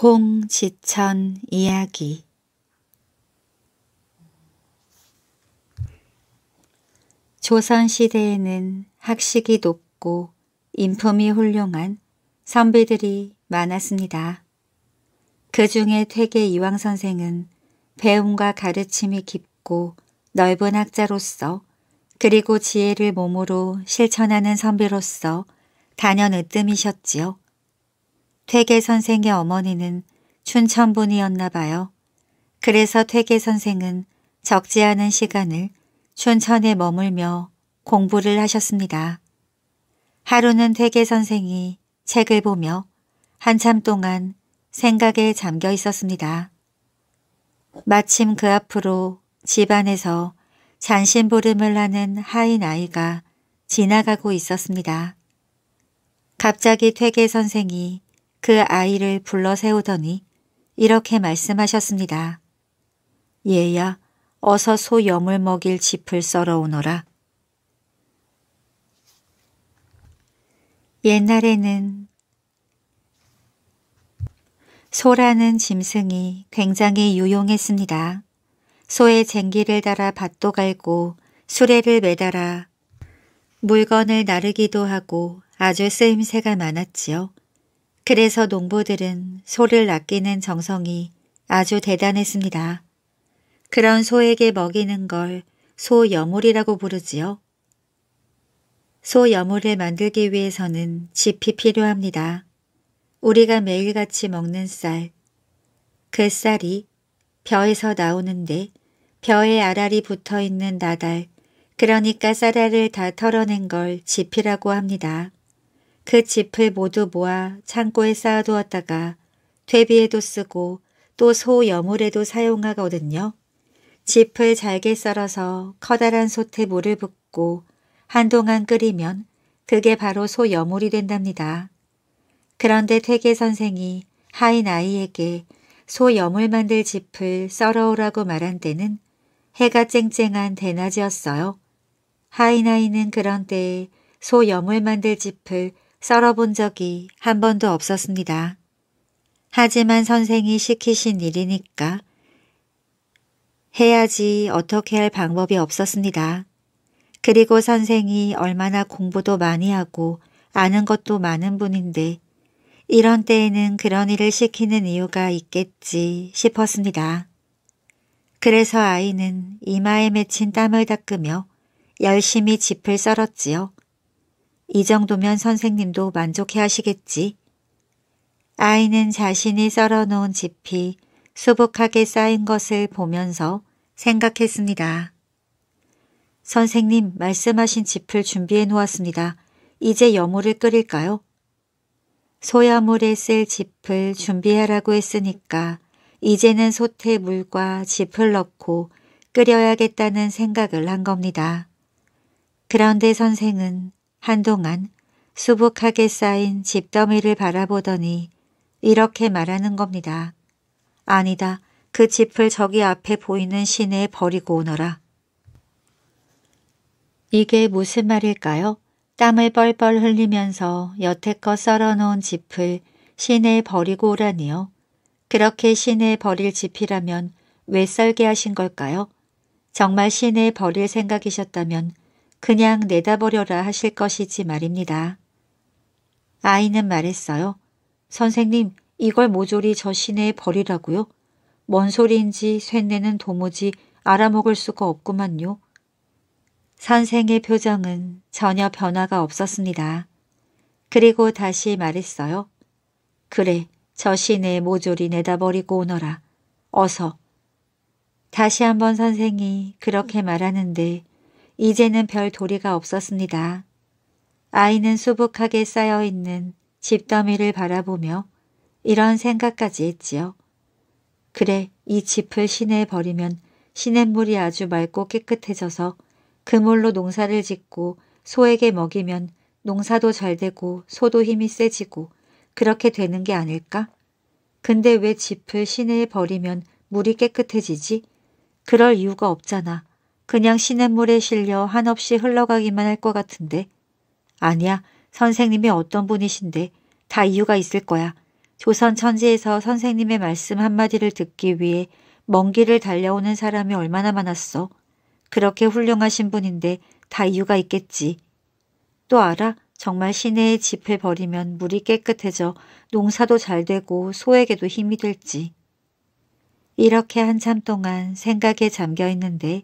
콩지천 이야기 조선시대에는 학식이 높고 인품이 훌륭한 선비들이 많았습니다. 그 중에 퇴계 이왕 선생은 배움과 가르침이 깊고 넓은 학자로서 그리고 지혜를 몸으로 실천하는 선비로서 단연 으뜸이셨지요. 퇴계 선생의 어머니는 춘천분이었나 봐요. 그래서 퇴계 선생은 적지 않은 시간을 춘천에 머물며 공부를 하셨습니다. 하루는 퇴계 선생이 책을 보며 한참 동안 생각에 잠겨 있었습니다. 마침 그 앞으로 집안에서 잔심부름을 하는 하인 아이가 지나가고 있었습니다. 갑자기 퇴계 선생이 그 아이를 불러 세우더니 이렇게 말씀하셨습니다. 얘야, 어서 소 염을 먹일 짚을 썰어오너라. 옛날에는 소라는 짐승이 굉장히 유용했습니다. 소의 쟁기를 달아 밭도 갈고 수레를 매달아 물건을 나르기도 하고 아주 쓰임새가 많았지요. 그래서 농부들은 소를 아끼는 정성이 아주 대단했습니다. 그런 소에게 먹이는 걸 소여물이라고 부르지요. 소여물을 만들기 위해서는 집이 필요합니다. 우리가 매일같이 먹는 쌀, 그 쌀이 벼에서 나오는데 벼에 알알이 붙어있는 나달, 그러니까 쌀알을 다 털어낸 걸 지피라고 합니다. 그 짚을 모두 모아 창고에 쌓아두었다가 퇴비에도 쓰고 또 소 여물에도 사용하거든요. 짚을 잘게 썰어서 커다란 솥에 물을 붓고 한동안 끓이면 그게 바로 소 여물이 된답니다. 그런데 퇴계 선생이 하인 아이에게 소 여물 만들 짚을 썰어오라고 말한 때는 해가 쨍쨍한 대낮이었어요. 하인 아이는 그런 때에 소 여물 만들 짚을 썰어본 적이 한 번도 없었습니다. 하지만 선생이 시키신 일이니까 해야지 어떻게 할 방법이 없었습니다. 그리고 선생이 얼마나 공부도 많이 하고 아는 것도 많은 분인데 이런 때에는 그런 일을 시키는 이유가 있겠지 싶었습니다. 그래서 아이는 이마에 맺힌 땀을 닦으며 열심히 짚을 썰었지요. 이 정도면 선생님도 만족해 하시겠지. 아이는 자신이 썰어놓은 집이 수북하게 쌓인 것을 보면서 생각했습니다. 선생님 말씀하신 집을 준비해 놓았습니다. 이제 여물을 끓일까요? 소야물에 쓸 집을 준비하라고 했으니까 이제는 솥에 물과 집을 넣고 끓여야겠다는 생각을 한 겁니다. 그런데 선생은 한동안 수북하게 쌓인 집더미를 바라보더니 이렇게 말하는 겁니다. 아니다. 그 집을 저기 앞에 보이는 시내에 버리고 오너라. 이게 무슨 말일까요? 땀을 뻘뻘 흘리면서 여태껏 썰어놓은 집을 시내에 버리고 오라니요. 그렇게 시내에 버릴 집이라면 왜 썰게 하신 걸까요? 정말 시내에 버릴 생각이셨다면 그냥 내다버려라 하실 것이지 말입니다. 아이는 말했어요. 선생님, 이걸 모조리 저 시내에 버리라고요? 뭔 소리인지 쇳내는 도무지 알아먹을 수가 없구만요. 선생의 표정은 전혀 변화가 없었습니다. 그리고 다시 말했어요. 그래, 저 시내에 모조리 내다버리고 오너라. 어서. 다시 한번 선생이 그렇게 말하는데 이제는 별 도리가 없었습니다. 아이는 수북하게 쌓여있는 집더미를 바라보며 이런 생각까지 했지요. 그래 이 집을 시내에 버리면 시냇물이 아주 맑고 깨끗해져서 그물로 농사를 짓고 소에게 먹이면 농사도 잘 되고 소도 힘이 세지고 그렇게 되는 게 아닐까? 근데 왜 집을 시내에 버리면 물이 깨끗해지지? 그럴 이유가 없잖아. 그냥 시냇물에 실려 한없이 흘러가기만 할 것 같은데. 아니야. 선생님이 어떤 분이신데 다 이유가 있을 거야. 조선 천지에서 선생님의 말씀 한마디를 듣기 위해 먼 길을 달려오는 사람이 얼마나 많았어. 그렇게 훌륭하신 분인데 다 이유가 있겠지. 또 알아? 정말 시내에 집을 버리면 물이 깨끗해져 농사도 잘 되고 소에게도 힘이 될지. 이렇게 한참 동안 생각에 잠겨 있는데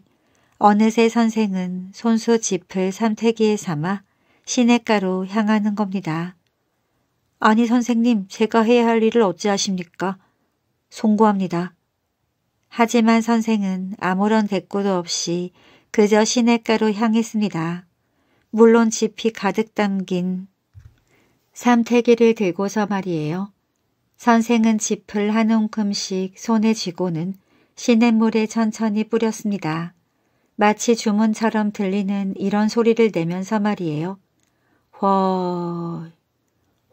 어느새 선생은 손수 짚을 삼태기에 삼아 시냇가로 향하는 겁니다. 아니 선생님 제가 해야 할 일을 어찌하십니까? 송구합니다. 하지만 선생은 아무런 대꾸도 없이 그저 시냇가로 향했습니다. 물론 짚이 가득 담긴 삼태기를 들고서 말이에요. 선생은 짚을 한 움큼씩 손에 쥐고는 시냇물에 천천히 뿌렸습니다. 마치 주문처럼 들리는 이런 소리를 내면서 말이에요. 허이,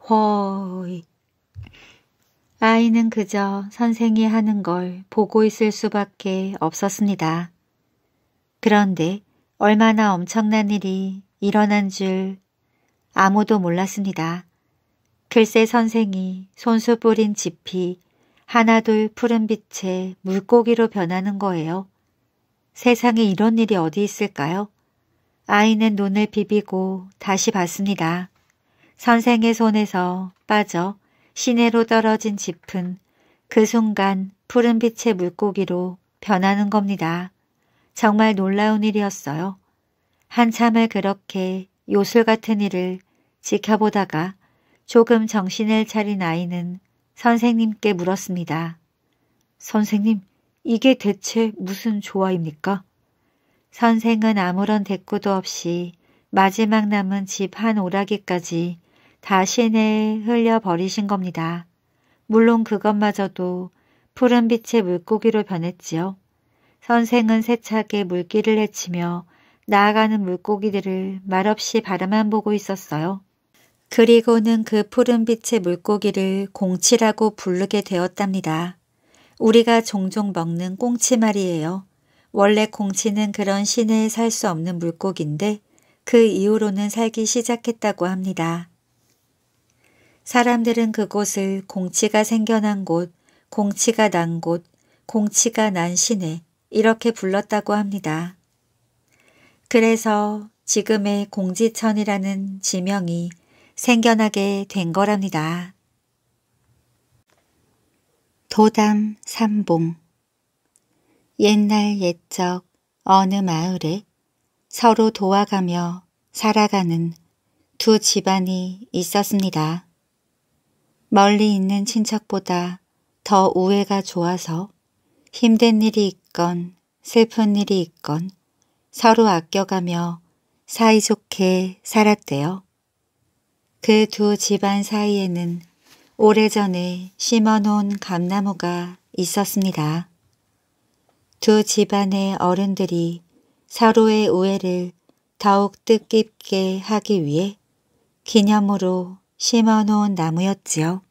허이. 아이는 그저 선생이 하는 걸 보고 있을 수밖에 없었습니다. 그런데 얼마나 엄청난 일이 일어난 줄 아무도 몰랐습니다. 글쎄 선생이 손수 뿌린 지피 하나둘 푸른 빛에 물고기로 변하는 거예요. 세상에 이런 일이 어디 있을까요? 아이는 눈을 비비고 다시 봤습니다. 선생의 손에서 빠져 시내로 떨어진 짚은 그 순간 푸른빛의 물고기로 변하는 겁니다. 정말 놀라운 일이었어요. 한참을 그렇게 요술 같은 일을 지켜보다가 조금 정신을 차린 아이는 선생님께 물었습니다. 선생님, 이게 대체 무슨 조화입니까? 선생은 아무런 대꾸도 없이 마지막 남은 집 한 오라기까지 다 시내에 흘려버리신 겁니다. 물론 그것마저도 푸른빛의 물고기로 변했지요. 선생은 세차게 물기를 헤치며 나아가는 물고기들을 말없이 바라만 보고 있었어요. 그리고는 그 푸른빛의 물고기를 공치라고 부르게 되었답니다. 우리가 종종 먹는 꽁치 말이에요. 원래 꽁치는 그런 시내에 살 수 없는 물고기인데 그 이후로는 살기 시작했다고 합니다. 사람들은 그곳을 공치가 생겨난 곳, 공치가 난 곳, 공치가 난 시내 이렇게 불렀다고 합니다. 그래서 지금의 공지천이라는 지명이 생겨나게 된 거랍니다. 도담 삼봉 옛날 옛적 어느 마을에 서로 도와가며 살아가는 두 집안이 있었습니다. 멀리 있는 친척보다 더 우애가 좋아서 힘든 일이 있건 슬픈 일이 있건 서로 아껴가며 사이좋게 살았대요. 그 두 집안 사이에는 오래전에 심어놓은 감나무가 있었습니다. 두 집안의 어른들이 서로의 우애를 더욱 뜻깊게 하기 위해 기념으로 심어놓은 나무였지요.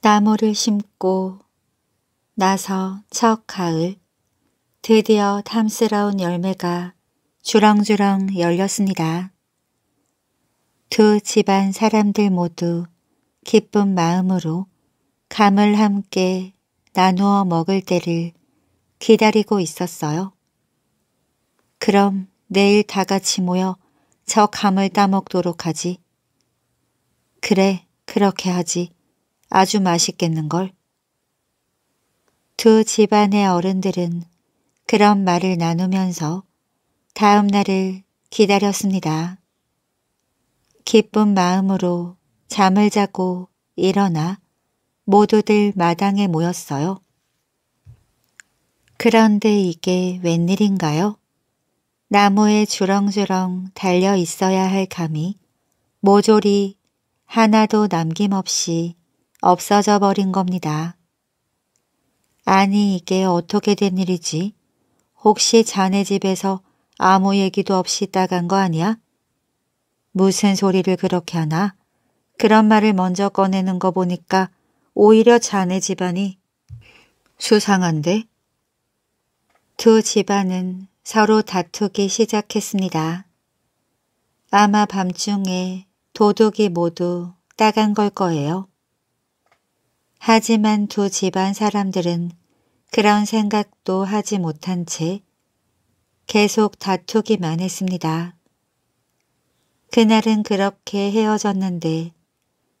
나무를 심고 나서 첫 가을 드디어 탐스러운 열매가 주렁주렁 열렸습니다. 두 집안 사람들 모두 기쁜 마음으로 감을 함께 나누어 먹을 때를 기다리고 있었어요. 그럼 내일 다 같이 모여 저 감을 따먹도록 하지. 그래, 그렇게 하지. 아주 맛있겠는걸. 두 집안의 어른들은 그런 말을 나누면서 다음 날을 기다렸습니다. 기쁜 마음으로 잠을 자고 일어나 모두들 마당에 모였어요. 그런데 이게 웬일인가요? 나무에 주렁주렁 달려 있어야 할 감이 모조리 하나도 남김없이 없어져 버린 겁니다. 아니 이게 어떻게 된 일이지? 혹시 자네 집에서 아무 얘기도 없이 따간 거 아니야? 무슨 소리를 그렇게 하나? 그런 말을 먼저 꺼내는 거 보니까 오히려 자네 집안이 수상한데? 두 집안은 서로 다투기 시작했습니다. 아마 밤중에 도둑이 모두 따간 걸 거예요. 하지만 두 집안 사람들은 그런 생각도 하지 못한 채 계속 다투기만 했습니다. 그날은 그렇게 헤어졌는데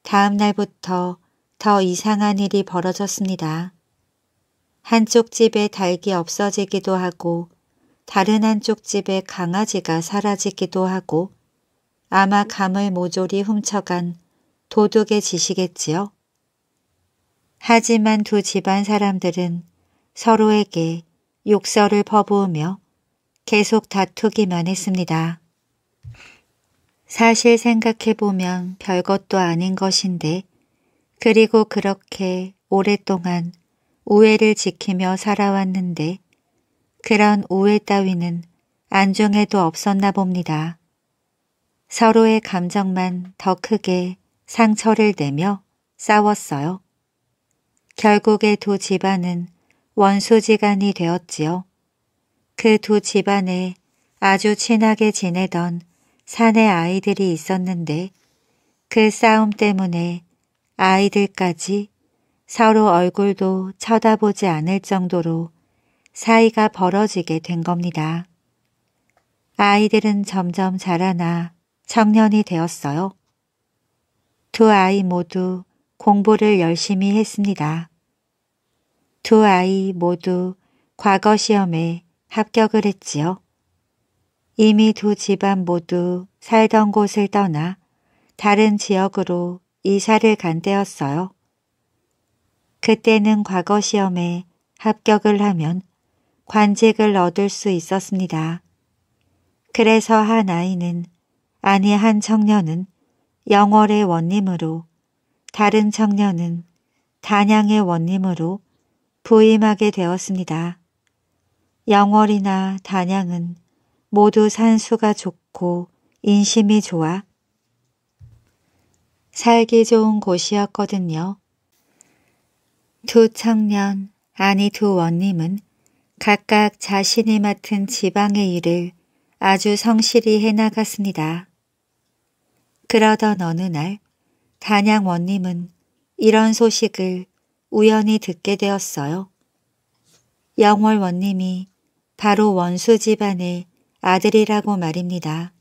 다음 날부터 더 이상한 일이 벌어졌습니다. 한쪽 집에 닭이 없어지기도 하고 다른 한쪽 집에 강아지가 사라지기도 하고 아마 감을 모조리 훔쳐간 도둑의 짓이겠지요. 하지만 두 집안 사람들은 서로에게 욕설을 퍼부으며 계속 다투기만 했습니다. 사실 생각해보면 별것도 아닌 것인데 그리고 그렇게 오랫동안 우애를 지키며 살아왔는데 그런 우애 따위는 안중에도 없었나 봅니다. 서로의 감정만 더 크게 상처를 내며 싸웠어요. 결국에 두 집안은 원수지간이 되었지요. 그 두 집안에 아주 친하게 지내던 산에 아이들이 있었는데 그 싸움 때문에 아이들까지 서로 얼굴도 쳐다보지 않을 정도로 사이가 벌어지게 된 겁니다. 아이들은 점점 자라나 청년이 되었어요. 두 아이 모두 공부를 열심히 했습니다. 두 아이 모두 과거 시험에 합격을 했지요. 이미 두 집안 모두 살던 곳을 떠나 다른 지역으로 이사를 간 때였어요. 그때는 과거 시험에 합격을 하면 관직을 얻을 수 있었습니다. 그래서 한 아이는 아니 한 청년은 영월의 원님으로 다른 청년은 단양의 원님으로 부임하게 되었습니다. 영월이나 단양은 모두 산수가 좋고 인심이 좋아 살기 좋은 곳이었거든요. 두 청년, 아니 두 원님은 각각 자신이 맡은 지방의 일을 아주 성실히 해나갔습니다. 그러던 어느 날 단양 원님은 이런 소식을 우연히 듣게 되었어요. 영월 원님이 바로 원수 집안의 아들이라고 말입니다.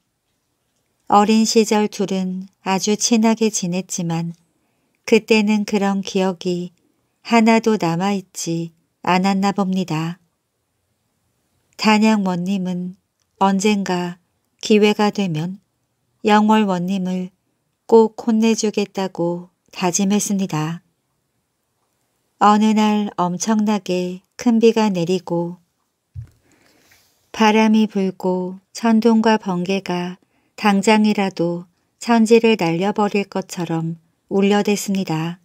어린 시절 둘은 아주 친하게 지냈지만 그때는 그런 기억이 하나도 남아있지 않았나 봅니다. 단양 원님은 언젠가 기회가 되면 영월 원님을 꼭 혼내주겠다고 다짐했습니다. 어느 날 엄청나게 큰 비가 내리고 바람이 불고 천둥과 번개가 당장이라도 천지를 날려버릴 것처럼 울려댔습니다.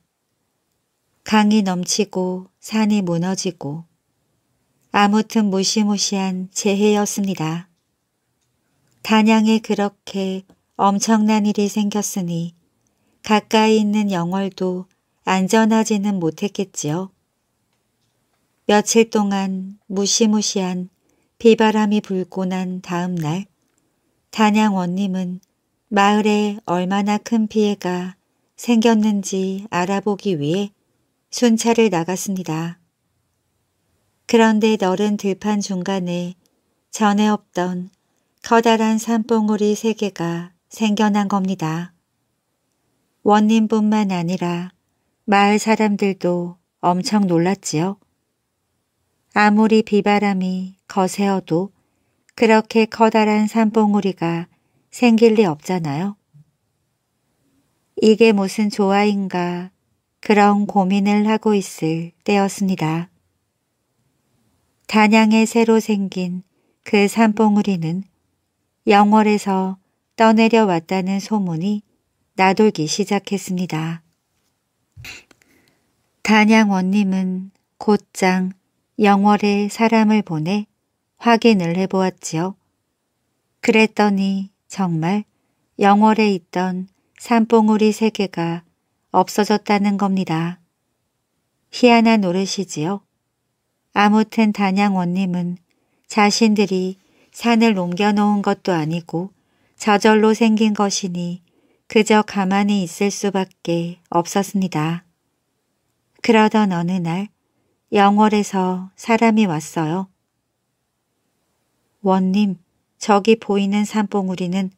강이 넘치고 산이 무너지고 아무튼 무시무시한 재해였습니다. 단양에 그렇게 엄청난 일이 생겼으니 가까이 있는 영월도 안전하지는 못했겠지요. 며칠 동안 무시무시한 비바람이 불고 난 다음 날 단양 원님은 마을에 얼마나 큰 피해가 생겼는지 알아보기 위해 순찰을 나갔습니다. 그런데 너른 들판 중간에 전에 없던 커다란 산봉우리 세 개가 생겨난 겁니다. 원님뿐만 아니라 마을 사람들도 엄청 놀랐지요. 아무리 비바람이 거세어도 그렇게 커다란 산봉우리가 생길 리 없잖아요. 이게 무슨 조화인가 그런 고민을 하고 있을 때였습니다. 단양에 새로 생긴 그 산봉우리는 영월에서 떠내려 왔다는 소문이 나돌기 시작했습니다. 단양 원님은 곧장 영월에 사람을 보내 확인을 해보았지요. 그랬더니 정말 영월에 있던 산봉우리 세 개가 없어졌다는 겁니다. 희한한 노릇이지요. 아무튼 단양 원님은 자신들이 산을 옮겨놓은 것도 아니고 저절로 생긴 것이니 그저 가만히 있을 수밖에 없었습니다. 그러던 어느 날 영월에서 사람이 왔어요. 원님, 저기 보이는 산봉우리는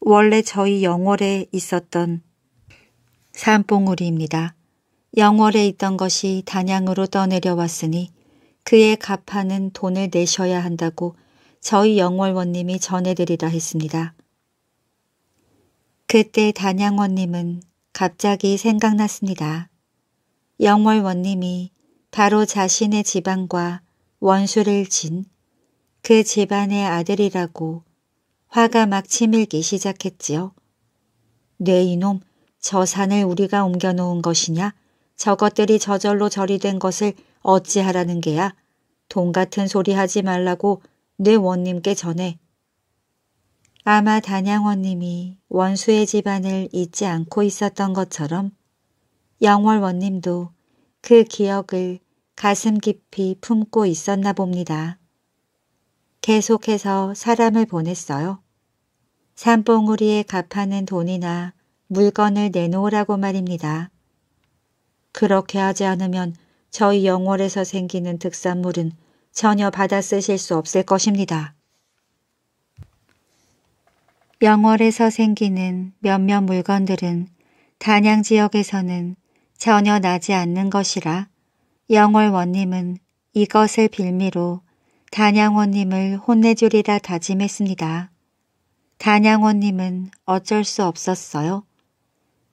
원래 저희 영월에 있었던 산봉우리입니다. 영월에 있던 것이 단양으로 떠내려왔으니 그에 갚아는 돈을 내셔야 한다고 저희 영월원님이 전해드리라 했습니다. 그때 단양원님은 갑자기 생각났습니다. 영월원님이 바로 자신의 집안과 원수를 진 그 집안의 아들이라고 화가 막 치밀기 시작했지요. 네 이놈, 저 산을 우리가 옮겨놓은 것이냐? 저것들이 저절로 저리 된 것을 어찌하라는 게야? 돈 같은 소리 하지 말라고 네 원님께 전해. 아마 단양원님이 원수의 집안을 잊지 않고 있었던 것처럼 영월 원님도 그 기억을 가슴 깊이 품고 있었나 봅니다. 계속해서 사람을 보냈어요. 산봉우리에 갚아낸 돈이나 물건을 내놓으라고 말입니다. 그렇게 하지 않으면 저희 영월에서 생기는 특산물은 전혀 받아 쓰실 수 없을 것입니다. 영월에서 생기는 몇몇 물건들은 단양 지역에서는 전혀 나지 않는 것이라 영월 원님은 이것을 빌미로 단양원님을 혼내주리라 다짐했습니다. 단양원님은 어쩔 수 없었어요.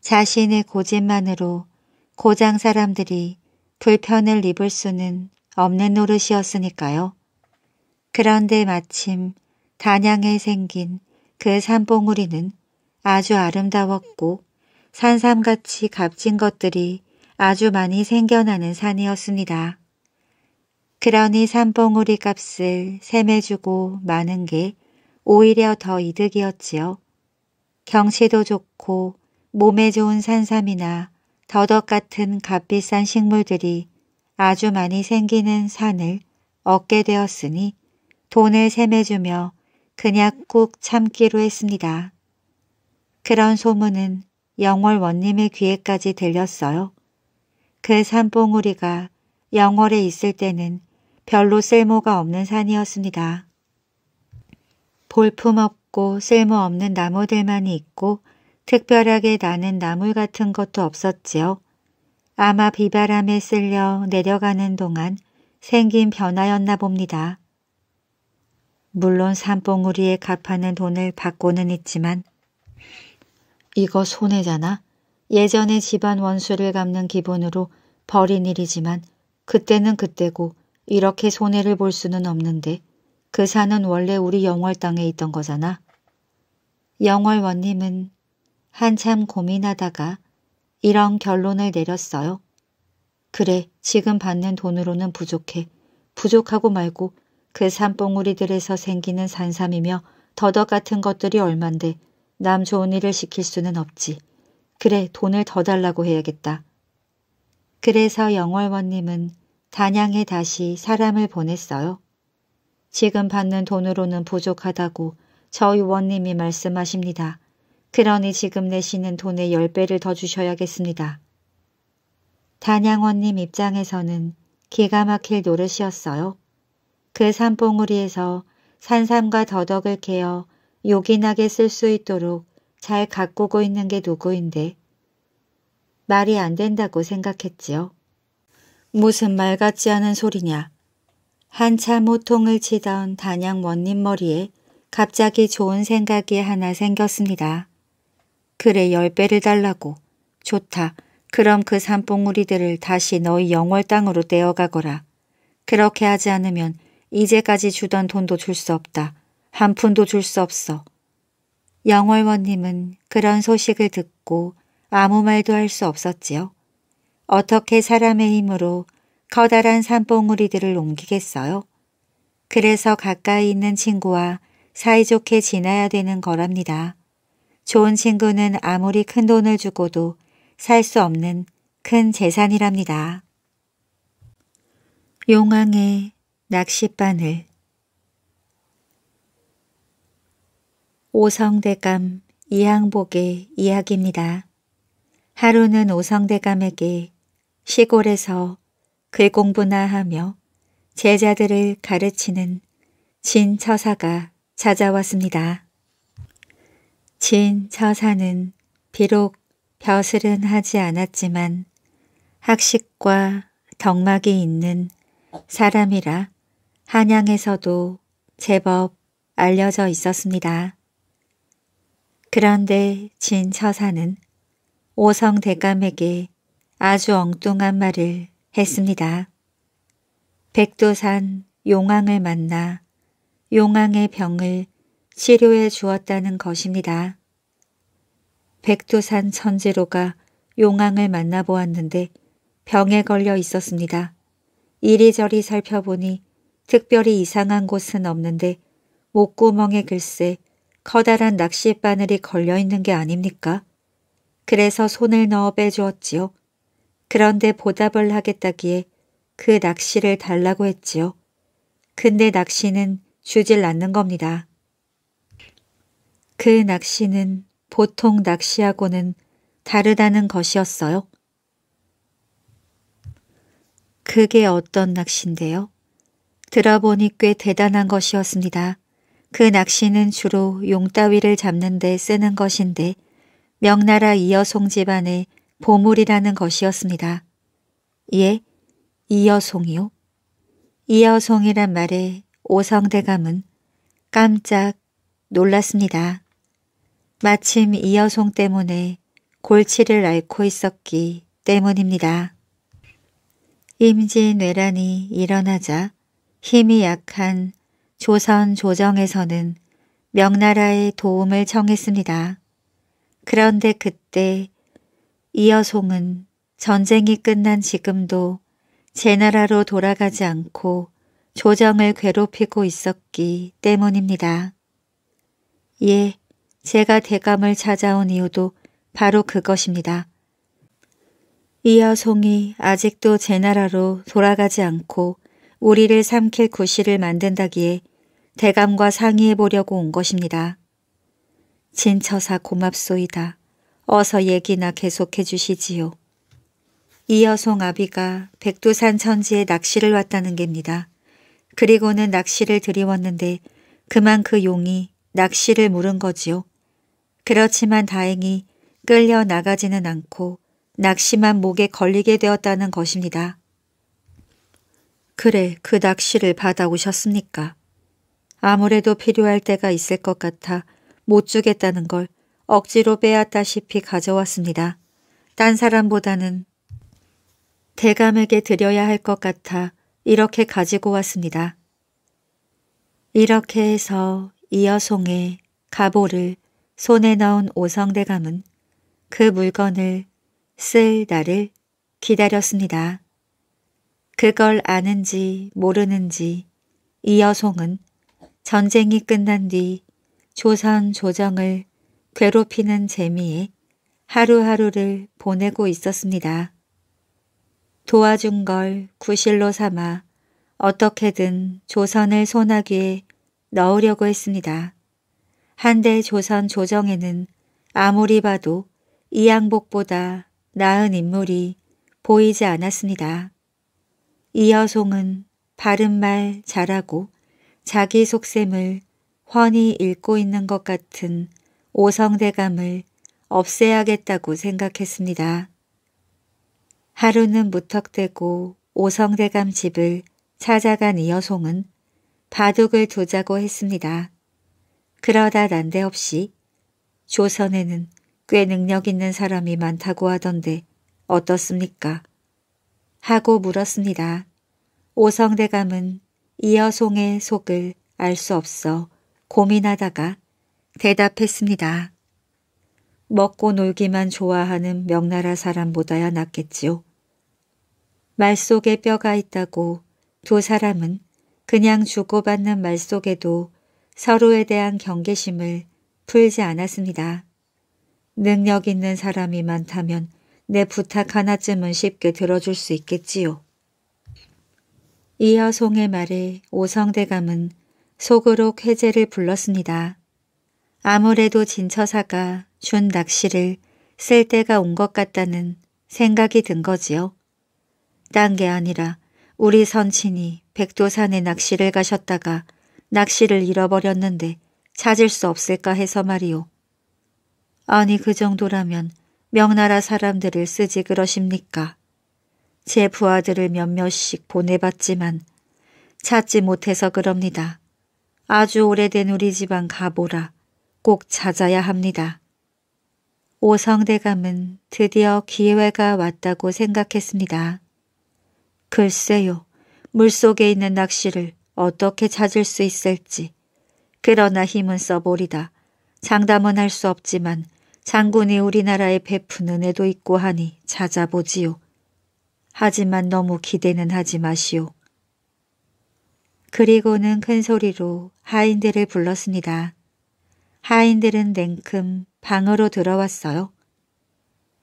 자신의 고집만으로 고장 사람들이 불편을 입을 수는 없는 노릇이었으니까요. 그런데 마침 단양에 생긴 그 산봉우리는 아주 아름다웠고 산삼같이 값진 것들이 아주 많이 생겨나는 산이었습니다. 그러니 산봉우리 값을 세매주고 마는 게 오히려 더 이득이었지요. 경치도 좋고 몸에 좋은 산삼이나 더덕 같은 값비싼 식물들이 아주 많이 생기는 산을 얻게 되었으니 돈을 세매주며 그냥 꾹 참기로 했습니다. 그런 소문은 영월 원님의 귀에까지 들렸어요. 그 산봉우리가 영월에 있을 때는 별로 쓸모가 없는 산이었습니다. 볼품없고 쓸모없는 나무들만이 있고 특별하게 나는 나물 같은 것도 없었지요. 아마 비바람에 쓸려 내려가는 동안 생긴 변화였나 봅니다. 물론 산봉우리에 갚아는 돈을 받고는 있지만 이거 손해잖아. 예전의 집안 원수를 갚는 기본으로 버린 일이지만 그때는 그때고 이렇게 손해를 볼 수는 없는데 그 산은 원래 우리 영월 땅에 있던 거잖아. 영월 원님은 한참 고민하다가 이런 결론을 내렸어요. 그래 지금 받는 돈으로는 부족해. 부족하고 말고 그 산봉우리들에서 생기는 산삼이며 더덕 같은 것들이 얼만데 남 좋은 일을 시킬 수는 없지. 그래 돈을 더 달라고 해야겠다. 그래서 영월원님은 단양에 다시 사람을 보냈어요. 지금 받는 돈으로는 부족하다고 저희 원님이 말씀하십니다. 그러니 지금 내시는 돈의 10배를 더 주셔야겠습니다. 단양원님 입장에서는 기가 막힐 노릇이었어요. 그 산봉우리에서 산삼과 더덕을 캐어 요긴하게 쓸 수 있도록 잘 가꾸고 있는 게 누구인데 말이 안 된다고 생각했지요. 무슨 말 같지 않은 소리냐. 한참 호통을 치던 단양 원님 머리에 갑자기 좋은 생각이 하나 생겼습니다. 그래 열배를 달라고. 좋다. 그럼 그 산봉우리들을 다시 너희 영월 땅으로 떼어가거라. 그렇게 하지 않으면 이제까지 주던 돈도 줄 수 없다. 한 푼도 줄 수 없어. 영월원님은 그런 소식을 듣고 아무 말도 할 수 없었지요. 어떻게 사람의 힘으로 커다란 산봉우리들을 옮기겠어요? 그래서 가까이 있는 친구와 사이좋게 지나야 되는 거랍니다. 좋은 친구는 아무리 큰 돈을 주고도 살 수 없는 큰 재산이랍니다. 용왕의 낚싯바늘 오성대감 이항복의 이야기입니다. 하루는 오성대감에게 시골에서 글공부나 하며 제자들을 가르치는 진 처사가 찾아왔습니다. 진 처사는 비록 벼슬은 하지 않았지만 학식과 덕막이 있는 사람이라 한양에서도 제법 알려져 있었습니다. 그런데 진 처사는 오성 대감에게 아주 엉뚱한 말을 했습니다. 백두산 용왕을 만나 용왕의 병을 치료해 주었다는 것입니다. 백두산 천재로가 용왕을 만나보았는데 병에 걸려 있었습니다. 이리저리 살펴보니 특별히 이상한 곳은 없는데 목구멍에 글쎄 커다란 낚시 바늘이 걸려있는 게 아닙니까? 그래서 손을 넣어 빼주었지요. 그런데 보답을 하겠다기에 그 낚시를 달라고 했지요. 근데 낚시는 주질 않는 겁니다. 그 낚시는 보통 낚시하고는 다르다는 것이었어요. 그게 어떤 낚시인데요? 들어보니 꽤 대단한 것이었습니다. 그 낚시는 주로 용 따위를 잡는 데 쓰는 것인데 명나라 이여송 집안의 보물이라는 것이었습니다. 예, 이여송이요? 이여송이란 말에 오성대감은 깜짝 놀랐습니다. 마침 이여송 때문에 골치를 앓고 있었기 때문입니다. 임진왜란이 일어나자 힘이 약한 조선 조정에서는 명나라의 도움을 청했습니다. 그런데 그때 이여송은 전쟁이 끝난 지금도 제 나라로 돌아가지 않고 조정을 괴롭히고 있었기 때문입니다. 예, 제가 대감을 찾아온 이유도 바로 그것입니다. 이여송이 아직도 제 나라로 돌아가지 않고 우리를 삼킬 구실을 만든다기에 대감과 상의해 보려고 온 것입니다. 진처사 고맙소이다. 어서 얘기나 계속해 주시지요. 이여송 아비가 백두산 천지에 낚시를 왔다는 겁니다. 그리고는 낚시를 들이웠는데 그만 그 용이 낚시를 물은 거지요. 그렇지만 다행히 끌려 나가지는 않고 낚시만 목에 걸리게 되었다는 것입니다. 그래 그 낚시를 받아오셨습니까? 아무래도 필요할 때가 있을 것 같아 못 주겠다는 걸 억지로 빼앗다시피 가져왔습니다. 딴 사람보다는 대감에게 드려야 할 것 같아 이렇게 가지고 왔습니다. 이렇게 해서 이여송의 가보를 손에 넣은 오성대감은 그 물건을 쓸 날을 기다렸습니다. 그걸 아는지 모르는지 이여송은 전쟁이 끝난 뒤 조선 조정을 괴롭히는 재미에 하루하루를 보내고 있었습니다. 도와준 걸 구실로 삼아 어떻게든 조선을 소나귀에 넣으려고 했습니다. 한대 조선 조정에는 아무리 봐도 이양복보다 나은 인물이 보이지 않았습니다. 이여송은 바른말 잘하고 자기 속셈을 훤히 읽고 있는 것 같은 오성대감을 없애야겠다고 생각했습니다. 하루는 무턱대고 오성대감 집을 찾아간 이여송은 바둑을 두자고 했습니다. 그러다 난데없이 조선에는 꽤 능력 있는 사람이 많다고 하던데 어떻습니까? 하고 물었습니다. 오성대감은 이 여송의 속을 알 수 없어 고민하다가 대답했습니다. 먹고 놀기만 좋아하는 명나라 사람보다야 낫겠지요. 말 속에 뼈가 있다고 두 사람은 그냥 주고받는 말 속에도 서로에 대한 경계심을 풀지 않았습니다. 능력 있는 사람이 많다면 내 부탁 하나쯤은 쉽게 들어줄 수 있겠지요. 이여송의 말에 오성대감은 속으로 쾌재를 불렀습니다. 아무래도 진처사가 준 낚시를 쓸 때가 온 것 같다는 생각이 든 거지요. 딴 게 아니라 우리 선친이 백도산에 낚시를 가셨다가 낚시를 잃어버렸는데 찾을 수 없을까 해서 말이오. 아니 그 정도라면 명나라 사람들을 쓰지 그러십니까? 제 부하들을 몇몇씩 보내봤지만 찾지 못해서 그럽니다. 아주 오래된 우리 집안 가보라 꼭 찾아야 합니다. 오성대감은 드디어 기회가 왔다고 생각했습니다. 글쎄요, 물속에 있는 낚시를 어떻게 찾을 수 있을지. 그러나 힘은 써보리다. 장담은 할 수 없지만 장군이 우리나라에 베푸는혜도 있고 하니 찾아보지요. 하지만 너무 기대는 하지 마시오. 그리고는 큰 소리로 하인들을 불렀습니다. 하인들은 냉큼 방으로 들어왔어요.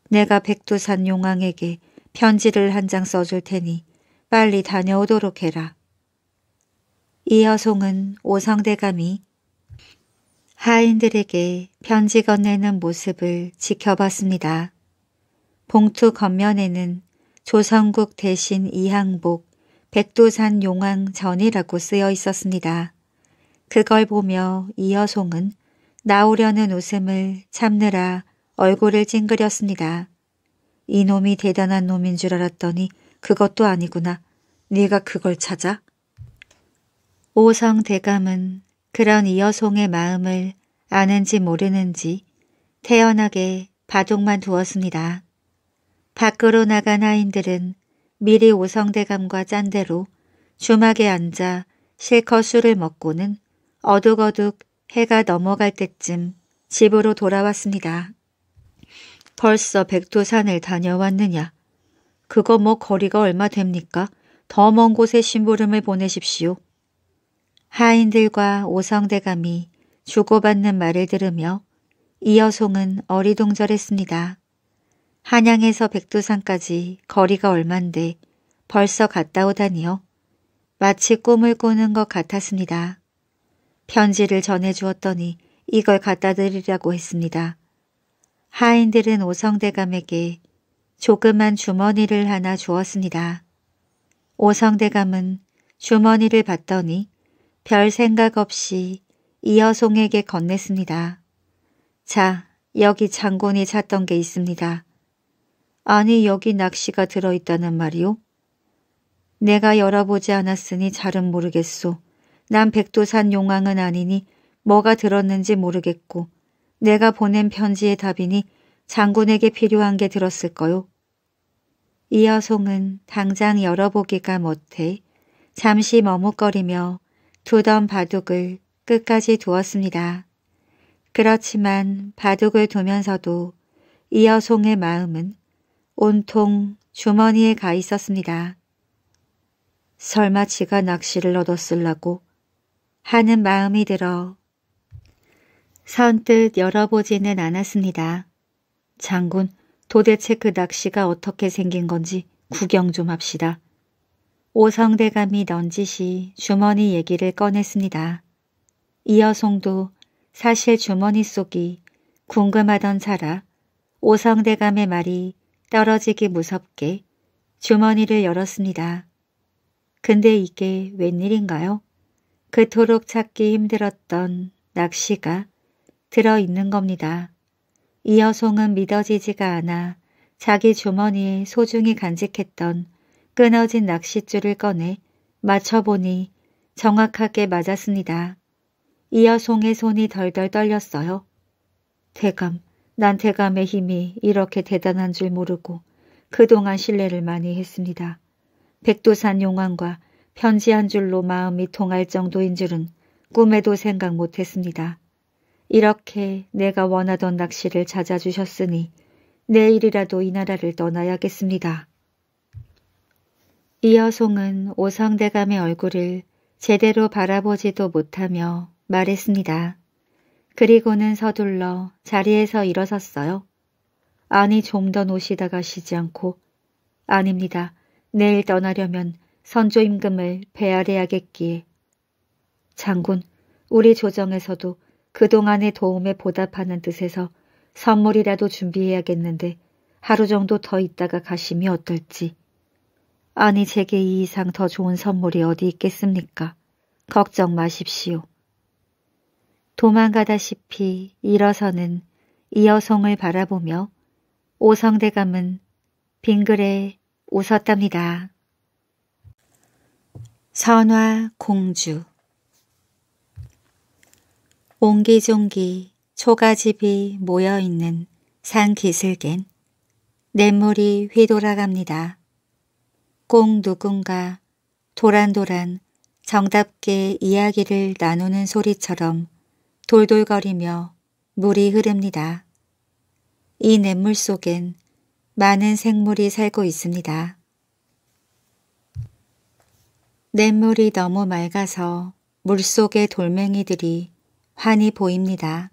내가 백두산 용왕에게 편지를 한 장 써줄 테니 빨리 다녀오도록 해라. 이여송은 오성대감이 하인들에게 편지 건네는 모습을 지켜봤습니다. 봉투 겉면에는 조선국 대신 이항복, 백두산 용왕 전이라고 쓰여 있었습니다. 그걸 보며 이여송은 나오려는 웃음을 참느라 얼굴을 찡그렸습니다. 이놈이 대단한 놈인 줄 알았더니 그것도 아니구나. 네가 그걸 찾아? 오성 대감은 그런 이여송의 마음을 아는지 모르는지 태연하게 바둑만 두었습니다. 밖으로 나간 하인들은 미리 오성대감과 짠대로 주막에 앉아 실컷 술을 먹고는 어둑어둑 해가 넘어갈 때쯤 집으로 돌아왔습니다. 벌써 백두산을 다녀왔느냐. 그거 뭐 거리가 얼마 됩니까? 더 먼 곳에 심부름을 보내십시오. 하인들과 오성대감이 주고받는 말을 들으며 이여송은 어리둥절했습니다. 한양에서 백두산까지 거리가 얼만데 벌써 갔다 오다니요. 마치 꿈을 꾸는 것 같았습니다. 편지를 전해주었더니 이걸 갖다 드리라고 했습니다. 하인들은 오성대감에게 조그만 주머니를 하나 주었습니다. 오성대감은 주머니를 봤더니 별 생각 없이 이여송에게 건넸습니다. 자, 여기 장군이 찾던 게 있습니다. 아니 여기 낚시가 들어있다는 말이오? 내가 열어보지 않았으니 잘은 모르겠소. 난 백두산 용왕은 아니니 뭐가 들었는지 모르겠고 내가 보낸 편지의 답이니 장군에게 필요한 게 들었을 거요. 이여송은 당장 열어보기가 못해 잠시 머뭇거리며 두던 바둑을 끝까지 두었습니다. 그렇지만 바둑을 두면서도 이여송의 마음은 온통 주머니에 가 있었습니다. 설마 지가 낚시를 얻었을라고 하는 마음이 들어 선뜻 열어보지는 않았습니다. 장군, 도대체 그 낚시가 어떻게 생긴 건지 구경 좀 합시다. 오성대감이 넌지시 주머니 얘기를 꺼냈습니다. 이여송도 사실 주머니 속이 궁금하던 사라 오성대감의 말이 떨어지기 무섭게 주머니를 열었습니다. 근데 이게 웬일인가요? 그토록 찾기 힘들었던 낚시가 들어있는 겁니다. 이 여송은 믿어지지가 않아 자기 주머니에 소중히 간직했던 끊어진 낚싯줄을 꺼내 맞춰보니 정확하게 맞았습니다. 이여송의 손이 덜덜 떨렸어요. 대감, 난태감의 힘이 이렇게 대단한 줄 모르고 그동안 신뢰를 많이 했습니다. 백두산 용왕과 편지 한 줄로 마음이 통할 정도인 줄은 꿈에도 생각 못했습니다. 이렇게 내가 원하던 낚시를 찾아주셨으니 내일이라도 이 나라를 떠나야겠습니다. 이여송은 오성대감의 얼굴을 제대로 바라보지도 못하며 말했습니다. 그리고는 서둘러 자리에서 일어섰어요. 아니 좀 더 노시다가 쉬지 않고 아닙니다. 내일 떠나려면 선조임금을 배아래야겠기에 장군, 우리 조정에서도 그동안의 도움에 보답하는 뜻에서 선물이라도 준비해야겠는데 하루 정도 더 있다가 가심이 어떨지. 아니 제게 이 이상 더 좋은 선물이 어디 있겠습니까? 걱정 마십시오. 도망가다시피 일어서는 이여성을 바라보며 오성대감은 빙그레 웃었답니다. 선화 공주 옹기종기 초가집이 모여있는 산기슭엔 냇물이 휘돌아갑니다. 꼭 누군가 도란도란 정답게 이야기를 나누는 소리처럼 돌돌거리며 물이 흐릅니다. 이 냇물 속엔 많은 생물이 살고 있습니다. 냇물이 너무 맑아서 물속의 돌멩이들이 환히 보입니다.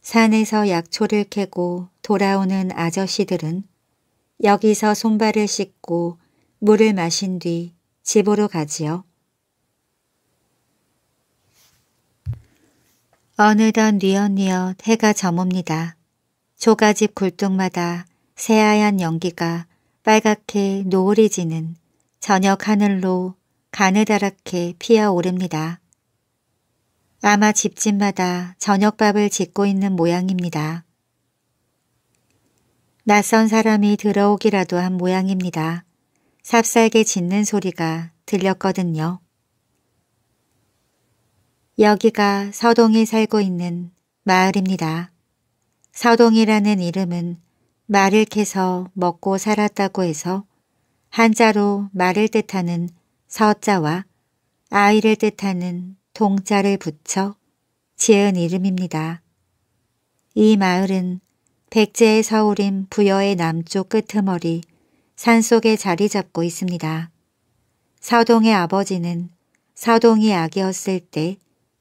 산에서 약초를 캐고 돌아오는 아저씨들은 여기서 손발을 씻고 물을 마신 뒤 집으로 가지요. 어느덧 뉘엿뉘엿 해가 저뭅니다. 조가집 굴뚝마다 새하얀 연기가 빨갛게 노을이 지는 저녁 하늘로 가느다랗게 피어오릅니다. 아마 집집마다 저녁밥을 짓고 있는 모양입니다. 낯선 사람이 들어오기라도 한 모양입니다. 삽살게 짖는 소리가 들렸거든요. 여기가 서동이 살고 있는 마을입니다. 서동이라는 이름은 말을 캐서 먹고 살았다고 해서 한자로 말을 뜻하는 서자와 아이를 뜻하는 동자를 붙여 지은 이름입니다. 이 마을은 백제의 서울인 부여의 남쪽 끄트머리 산속에 자리 잡고 있습니다. 서동의 아버지는 서동이 아기였을 때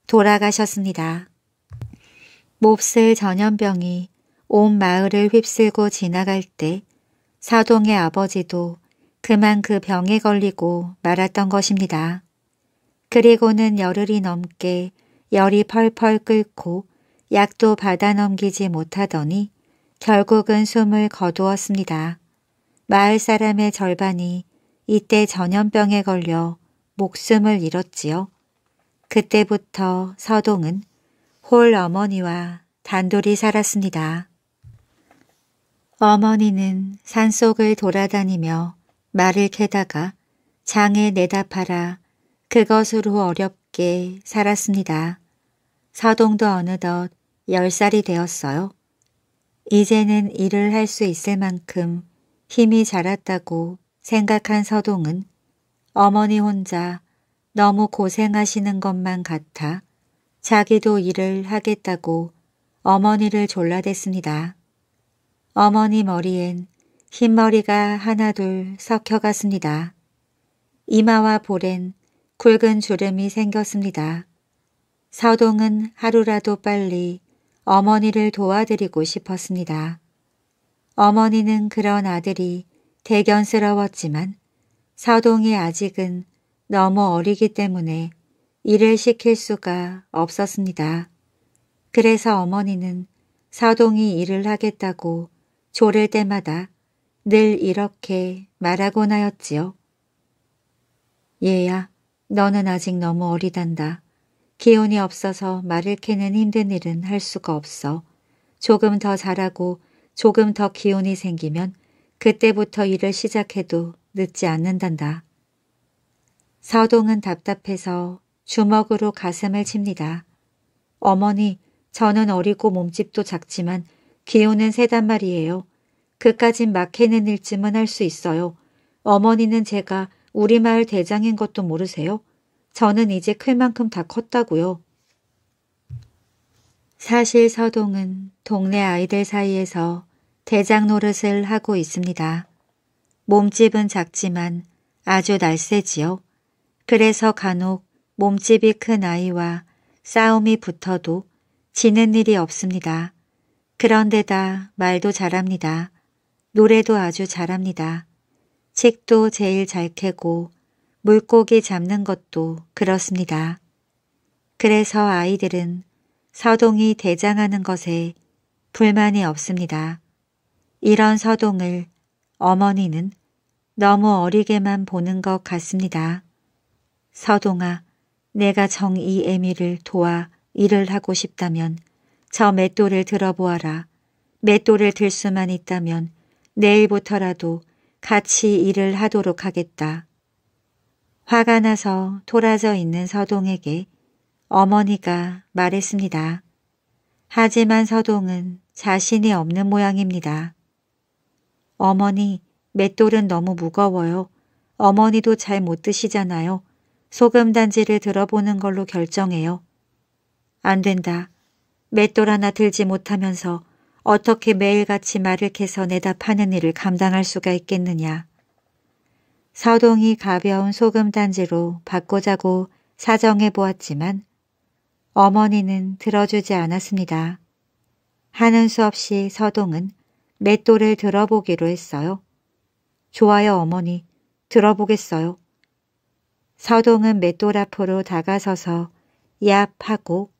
돌아가셨습니다. 몹쓸 전염병이 온 마을을 휩쓸고 지나갈 때 사동의 아버지도 그만 그 병에 걸리고 말았던 것입니다. 그리고는 열흘이 넘게 열이 펄펄 끓고 약도 받아 넘기지 못하더니 결국은 숨을 거두었습니다. 마을 사람의 절반이 이때 전염병에 걸려 목숨을 잃었지요. 그때부터 서동은 홀 어머니와 단둘이 살았습니다. 어머니는 산속을 돌아다니며 말을 캐다가 장에 내다 팔아 그것으로 어렵게 살았습니다. 서동도 어느덧 열살이 되었어요. 이제는 일을 할 수 있을 만큼 힘이 자랐다고 생각한 서동은 어머니 혼자 너무 고생하시는 것만 같아 자기도 일을 하겠다고 어머니를 졸라댔습니다. 어머니 머리엔 흰머리가 하나둘 섞여갔습니다. 이마와 볼엔 굵은 주름이 생겼습니다. 서동은 하루라도 빨리 어머니를 도와드리고 싶었습니다. 어머니는 그런 아들이 대견스러웠지만 서동이 아직은 너무 어리기 때문에 일을 시킬 수가 없었습니다. 그래서 어머니는 서동이 일을 하겠다고 조를 때마다 늘 이렇게 말하곤 하였지요. 얘야, 너는 아직 너무 어리단다. 기운이 없어서 말을 캐는 힘든 일은 할 수가 없어. 조금 더 자라고 조금 더 기운이 생기면 그때부터 일을 시작해도 늦지 않는단다. 서동은 답답해서 주먹으로 가슴을 칩니다. 어머니, 저는 어리고 몸집도 작지만 기호는 세단 말이에요. 그까진 막해는 일쯤은 할 수 있어요. 어머니는 제가 우리 마을 대장인 것도 모르세요? 저는 이제 클 만큼 다 컸다고요. 사실 서동은 동네 아이들 사이에서 대장 노릇을 하고 있습니다. 몸집은 작지만 아주 날쌔지요. 그래서 간혹 몸집이 큰 아이와 싸움이 붙어도 지는 일이 없습니다. 그런데다 말도 잘합니다. 노래도 아주 잘합니다. 책도 제일 잘 캐고 물고기 잡는 것도 그렇습니다. 그래서 아이들은 서동이 대장하는 것에 불만이 없습니다. 이런 서동을 어머니는 너무 어리게만 보는 것 같습니다. 서동아, 내가 정이 애미를 도와 일을 하고 싶다면 저 맷돌을 들어보아라. 맷돌을 들 수만 있다면 내일부터라도 같이 일을 하도록 하겠다. 화가 나서 돌아져 있는 서동에게 어머니가 말했습니다. 하지만 서동은 자신이 없는 모양입니다. 어머니, 맷돌은 너무 무거워요. 어머니도 잘 못 드시잖아요. 소금 단지를 들어보는 걸로 결정해요. 안 된다. 맷돌 하나 들지 못하면서 어떻게 매일같이 말을 캐서 내다 파는 일을 감당할 수가 있겠느냐. 서동이 가벼운 소금 단지로 바꾸자고 사정해 보았지만 어머니는 들어주지 않았습니다. 하는 수 없이 서동은 맷돌을 들어보기로 했어요. 좋아요 어머니, 들어보겠어요. 서동은 맷돌 앞으로 다가서서 야합하고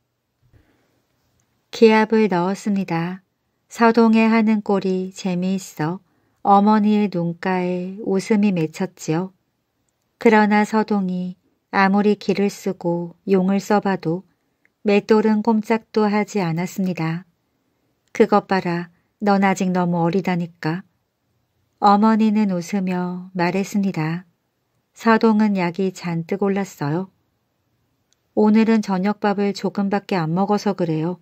기합을 넣었습니다. 서동의 하는 꼴이 재미있어 어머니의 눈가에 웃음이 맺혔지요. 그러나 서동이 아무리 기를 쓰고 용을 써봐도 맷돌은 꼼짝도 하지 않았습니다. 그것 봐라, 넌 아직 너무 어리다니까. 어머니는 웃으며 말했습니다. 사동은 약이 잔뜩 올랐어요. 오늘은 저녁밥을 조금밖에 안 먹어서 그래요.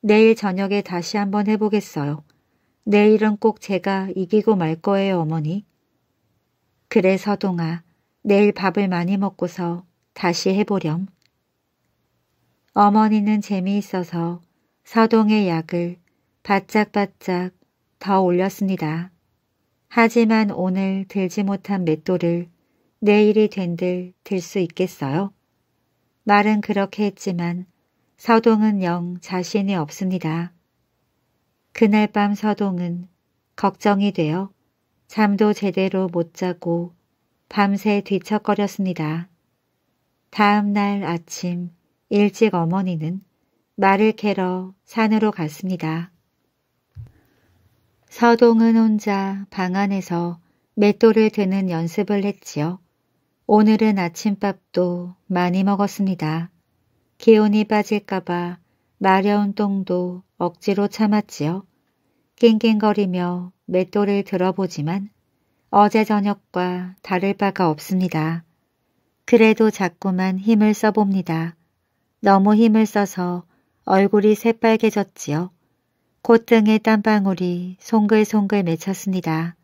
내일 저녁에 다시 한번 해보겠어요. 내일은 꼭 제가 이기고 말 거예요, 어머니. 그래, 서동아. 내일 밥을 많이 먹고서 다시 해보렴. 어머니는 재미있어서 서동의 약을 바짝바짝 더 올렸습니다. 하지만 오늘 들지 못한 맷돌을 내일이 된들 들 수 있겠어요? 말은 그렇게 했지만 서동은 영 자신이 없습니다. 그날 밤 서동은 걱정이 되어 잠도 제대로 못 자고 밤새 뒤척거렸습니다. 다음 날 아침 일찍 어머니는 말을 캐러 산으로 갔습니다. 서동은 혼자 방 안에서 맷돌을 드는 연습을 했지요. 오늘은 아침밥도 많이 먹었습니다. 기온이 빠질까봐 마려운 똥도 억지로 참았지요. 낑낑거리며 맷돌을 들어보지만 어제 저녁과 다를 바가 없습니다. 그래도 자꾸만 힘을 써봅니다. 너무 힘을 써서 얼굴이 새빨개졌지요. 콧등에 땀방울이 송글송글 맺혔습니다.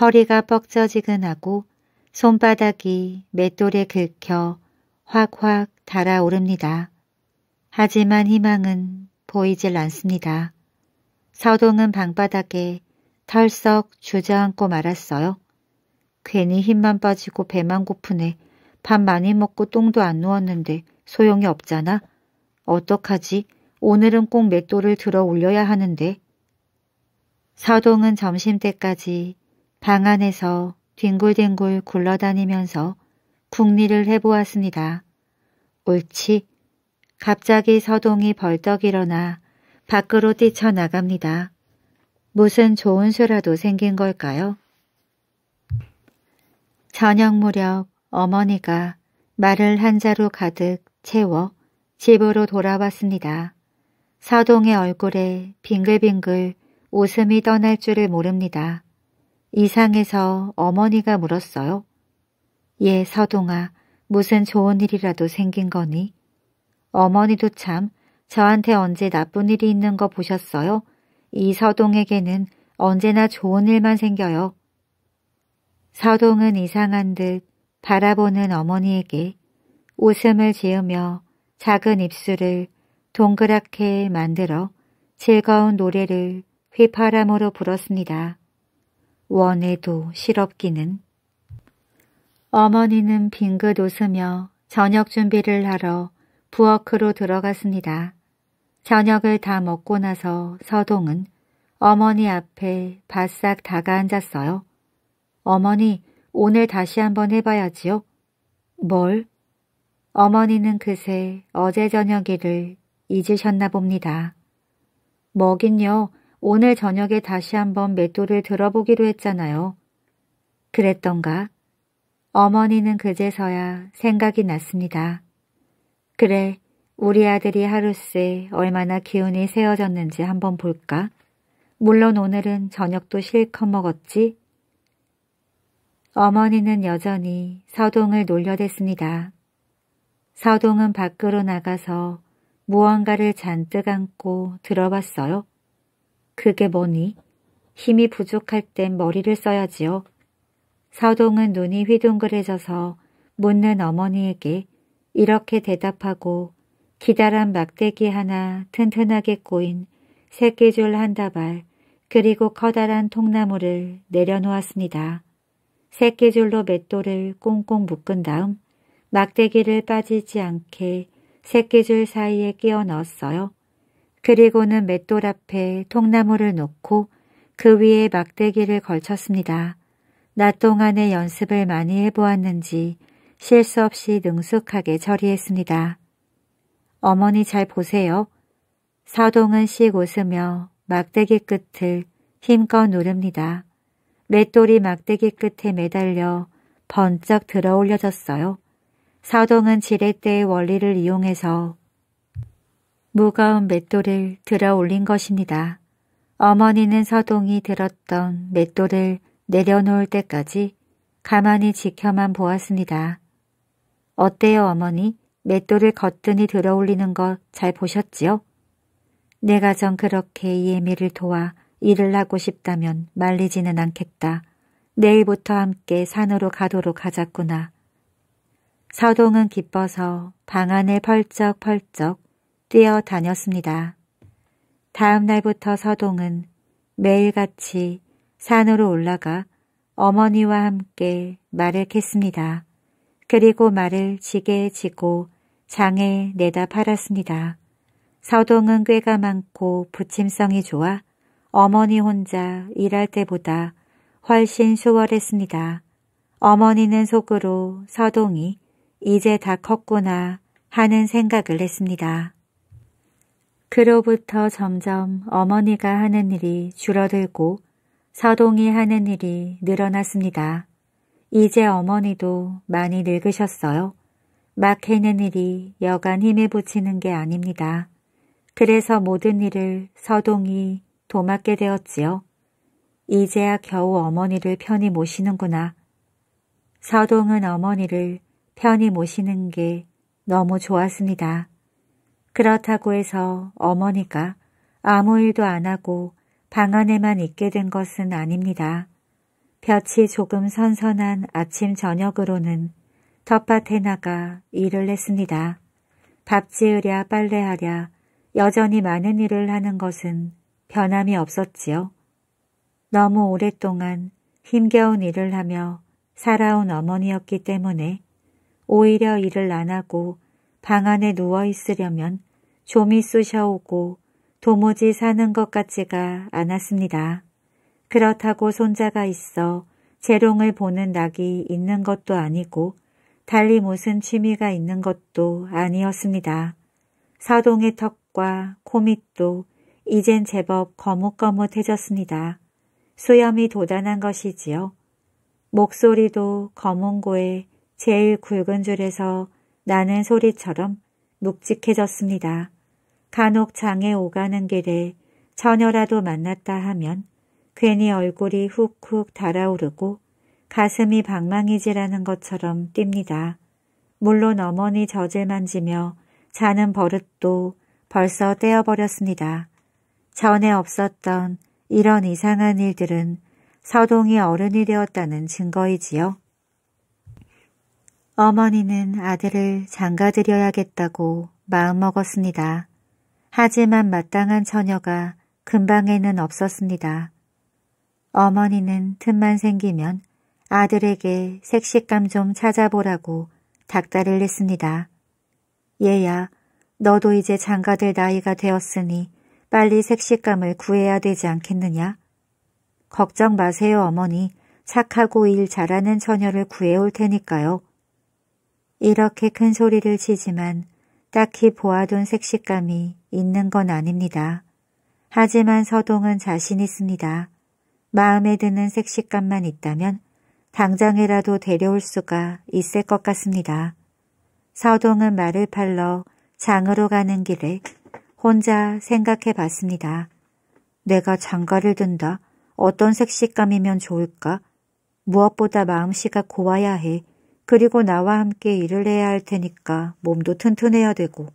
허리가 뻑져지근하고 손바닥이 맷돌에 긁혀 확확 달아오릅니다. 하지만 희망은 보이질 않습니다. 서동은 방바닥에 털썩 주저앉고 말았어요. 괜히 힘만 빠지고 배만 고프네. 밥 많이 먹고 똥도 안 누웠는데 소용이 없잖아. 어떡하지? 오늘은 꼭 맷돌을 들어 올려야 하는데. 서동은 점심때까지 방 안에서 뒹굴뒹굴 굴러다니면서 궁리를 해보았습니다. 옳지. 갑자기 서동이 벌떡 일어나 밖으로 뛰쳐나갑니다. 무슨 좋은 수라도 생긴 걸까요? 저녁 무렵 어머니가 말을 한 자루 가득 채워 집으로 돌아왔습니다. 서동의 얼굴에 빙글빙글 웃음이 떠날 줄을 모릅니다. 이상해서 어머니가 물었어요. 예, 서동아, 무슨 좋은 일이라도 생긴 거니? 어머니도 참 저한테 언제 나쁜 일이 있는 거 보셨어요? 이 서동에게는 언제나 좋은 일만 생겨요. 서동은 이상한 듯 바라보는 어머니에게 웃음을 지으며 작은 입술을 동그랗게 만들어 즐거운 노래를 휘파람으로 불었습니다. 원에도 실없기는 어머니는 빙긋 웃으며 저녁 준비를 하러 부엌으로 들어갔습니다. 저녁을 다 먹고 나서 서동은 어머니 앞에 바싹 다가앉았어요. 어머니, 오늘 다시 한번 해봐야지요. 뭘? 어머니는 그새 어제 저녁 일을 잊으셨나 봅니다. 먹긴요 오늘 저녁에 다시 한번 맷돌을 들어보기로 했잖아요. 그랬던가? 어머니는 그제서야 생각이 났습니다. 그래, 우리 아들이 하루새 얼마나 기운이 세워졌는지 한번 볼까? 물론 오늘은 저녁도 실컷 먹었지? 어머니는 여전히 서동을 놀려댔습니다. 서동은 밖으로 나가서 무언가를 잔뜩 안고 들어봤어요. 그게 뭐니? 힘이 부족할 땐 머리를 써야지요. 서동은 눈이 휘둥그레져서 묻는 어머니에게 이렇게 대답하고 기다란 막대기 하나 튼튼하게 꼬인 새끼줄 한 다발 그리고 커다란 통나무를 내려놓았습니다. 새끼줄로 맷돌을 꽁꽁 묶은 다음 막대기를 빠지지 않게 새끼줄 사이에 끼워 넣었어요. 그리고는 맷돌 앞에 통나무를 놓고 그 위에 막대기를 걸쳤습니다. 낮 동안에 연습을 많이 해보았는지 실수 없이 능숙하게 처리했습니다. 어머니 잘 보세요. 사동은 씩 웃으며 막대기 끝을 힘껏 누릅니다. 맷돌이 막대기 끝에 매달려 번쩍 들어올려졌어요. 사동은 지렛대의 원리를 이용해서 무거운 맷돌을 들어 올린 것입니다. 어머니는 서동이 들었던 맷돌을 내려놓을 때까지 가만히 지켜만 보았습니다. 어때요 어머니? 맷돌을 거뜬히 들어 올리는 것 잘 보셨지요? 내가 전 그렇게 이 예미를 도와 일을 하고 싶다면 말리지는 않겠다. 내일부터 함께 산으로 가도록 하자꾸나. 서동은 기뻐서 방안에 펄쩍펄쩍 뛰어다녔습니다. 다음 날부터 서동은 매일같이 산으로 올라가 어머니와 함께 말을 캤습니다. 그리고 말을 지게 지고 장에 내다 팔았습니다. 서동은 꾀가 많고 부침성이 좋아 어머니 혼자 일할 때보다 훨씬 수월했습니다. 어머니는 속으로 서동이 이제 다 컸구나 하는 생각을 했습니다. 그로부터 점점 어머니가 하는 일이 줄어들고 서동이 하는 일이 늘어났습니다. 이제 어머니도 많이 늙으셨어요. 막 해는 일이 여간 힘에 붙이는 게 아닙니다. 그래서 모든 일을 서동이 도맡게 되었지요. 이제야 겨우 어머니를 편히 모시는구나. 서동은 어머니를 편히 모시는 게 너무 좋았습니다. 그렇다고 해서 어머니가 아무 일도 안 하고 방 안에만 있게 된 것은 아닙니다. 볕이 조금 선선한 아침 저녁으로는 텃밭에 나가 일을 했습니다. 밥 지으랴 빨래하랴 여전히 많은 일을 하는 것은 변함이 없었지요. 너무 오랫동안 힘겨운 일을 하며 살아온 어머니였기 때문에 오히려 일을 안 하고 방 안에 누워 있으려면 좀이 쑤셔오고 도무지 사는 것 같지가 않았습니다. 그렇다고 손자가 있어 재롱을 보는 낙이 있는 것도 아니고 달리 무슨 취미가 있는 것도 아니었습니다. 서동의 턱과 코밑도 이젠 제법 거뭇거뭇해졌습니다. 수염이 도단한 것이지요. 목소리도 검은 고의 제일 굵은 줄에서 나는 소리처럼 묵직해졌습니다. 간혹 장에 오가는 길에 처녀라도 만났다 하면 괜히 얼굴이 훅훅 달아오르고 가슴이 방망이질하는 것처럼 뜁니다. 물론 어머니 젖을 만지며 자는 버릇도 벌써 떼어버렸습니다. 전에 없었던 이런 이상한 일들은 서동이 어른이 되었다는 증거이지요. 어머니는 아들을 장가드려야겠다고 마음먹었습니다. 하지만 마땅한 처녀가 금방에는 없었습니다. 어머니는 틈만 생기면 아들에게 색식감 좀 찾아보라고 닥달을 했습니다. 얘야, 너도 이제 장가들 나이가 되었으니 빨리 색식감을 구해야 되지 않겠느냐? 걱정 마세요, 어머니. 착하고 일 잘하는 처녀를 구해올 테니까요. 이렇게 큰 소리를 치지만 딱히 보아둔 색식감이 있는 건 아닙니다. 하지만 서동은 자신 있습니다. 마음에 드는 색식감만 있다면 당장이라도 데려올 수가 있을 것 같습니다. 서동은 말을 팔러 장으로 가는 길에 혼자 생각해 봤습니다. 내가 장가를 든다. 어떤 색식감이면 좋을까? 무엇보다 마음씨가 고와야 해. 그리고 나와 함께 일을 해야 할 테니까 몸도 튼튼해야 되고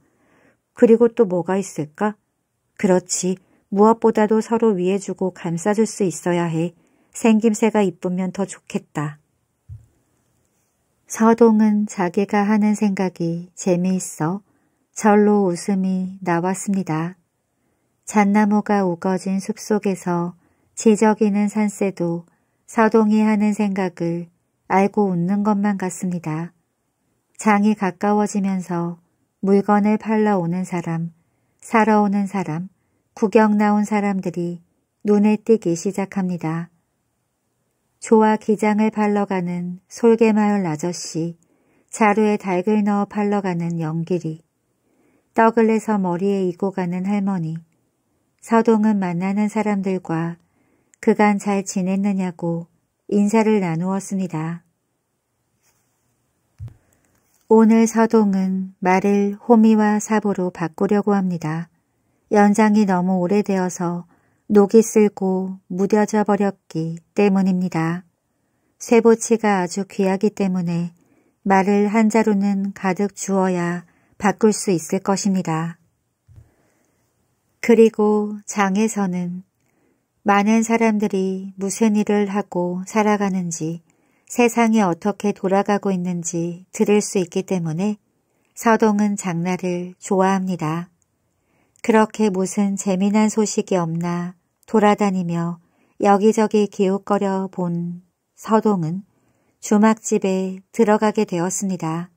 그리고 또 뭐가 있을까? 그렇지. 무엇보다도 서로 위해주고 감싸줄 수 있어야 해. 생김새가 이쁘면 더 좋겠다. 서동은 자기가 하는 생각이 재미있어 절로 웃음이 나왔습니다. 잣나무가 우거진 숲속에서 지저귀는 산새도 서동이 하는 생각을 알고 웃는 것만 같습니다. 장이 가까워지면서 물건을 팔러 오는 사람, 사러 오는 사람, 구경 나온 사람들이 눈에 띄기 시작합니다. 조와 기장을 팔러 가는 솔개마을 아저씨, 자루에 닭을 넣어 팔러 가는 연길이, 떡을 내서 머리에 이고 가는 할머니, 서동은 만나는 사람들과 그간 잘 지냈느냐고 인사를 나누었습니다. 오늘 서동은 말을 호미와 사보로 바꾸려고 합니다. 연장이 너무 오래되어서 녹이 쓸고 무뎌져 버렸기 때문입니다. 쇠보치가 아주 귀하기 때문에 말을 한 자루는 가득 주어야 바꿀 수 있을 것입니다. 그리고 장에서는 많은 사람들이 무슨 일을 하고 살아가는지 세상이 어떻게 돌아가고 있는지 들을 수 있기 때문에 서동은 장날을 좋아합니다. 그렇게 무슨 재미난 소식이 없나 돌아다니며 여기저기 기웃거려 본 서동은 주막집에 들어가게 되었습니다.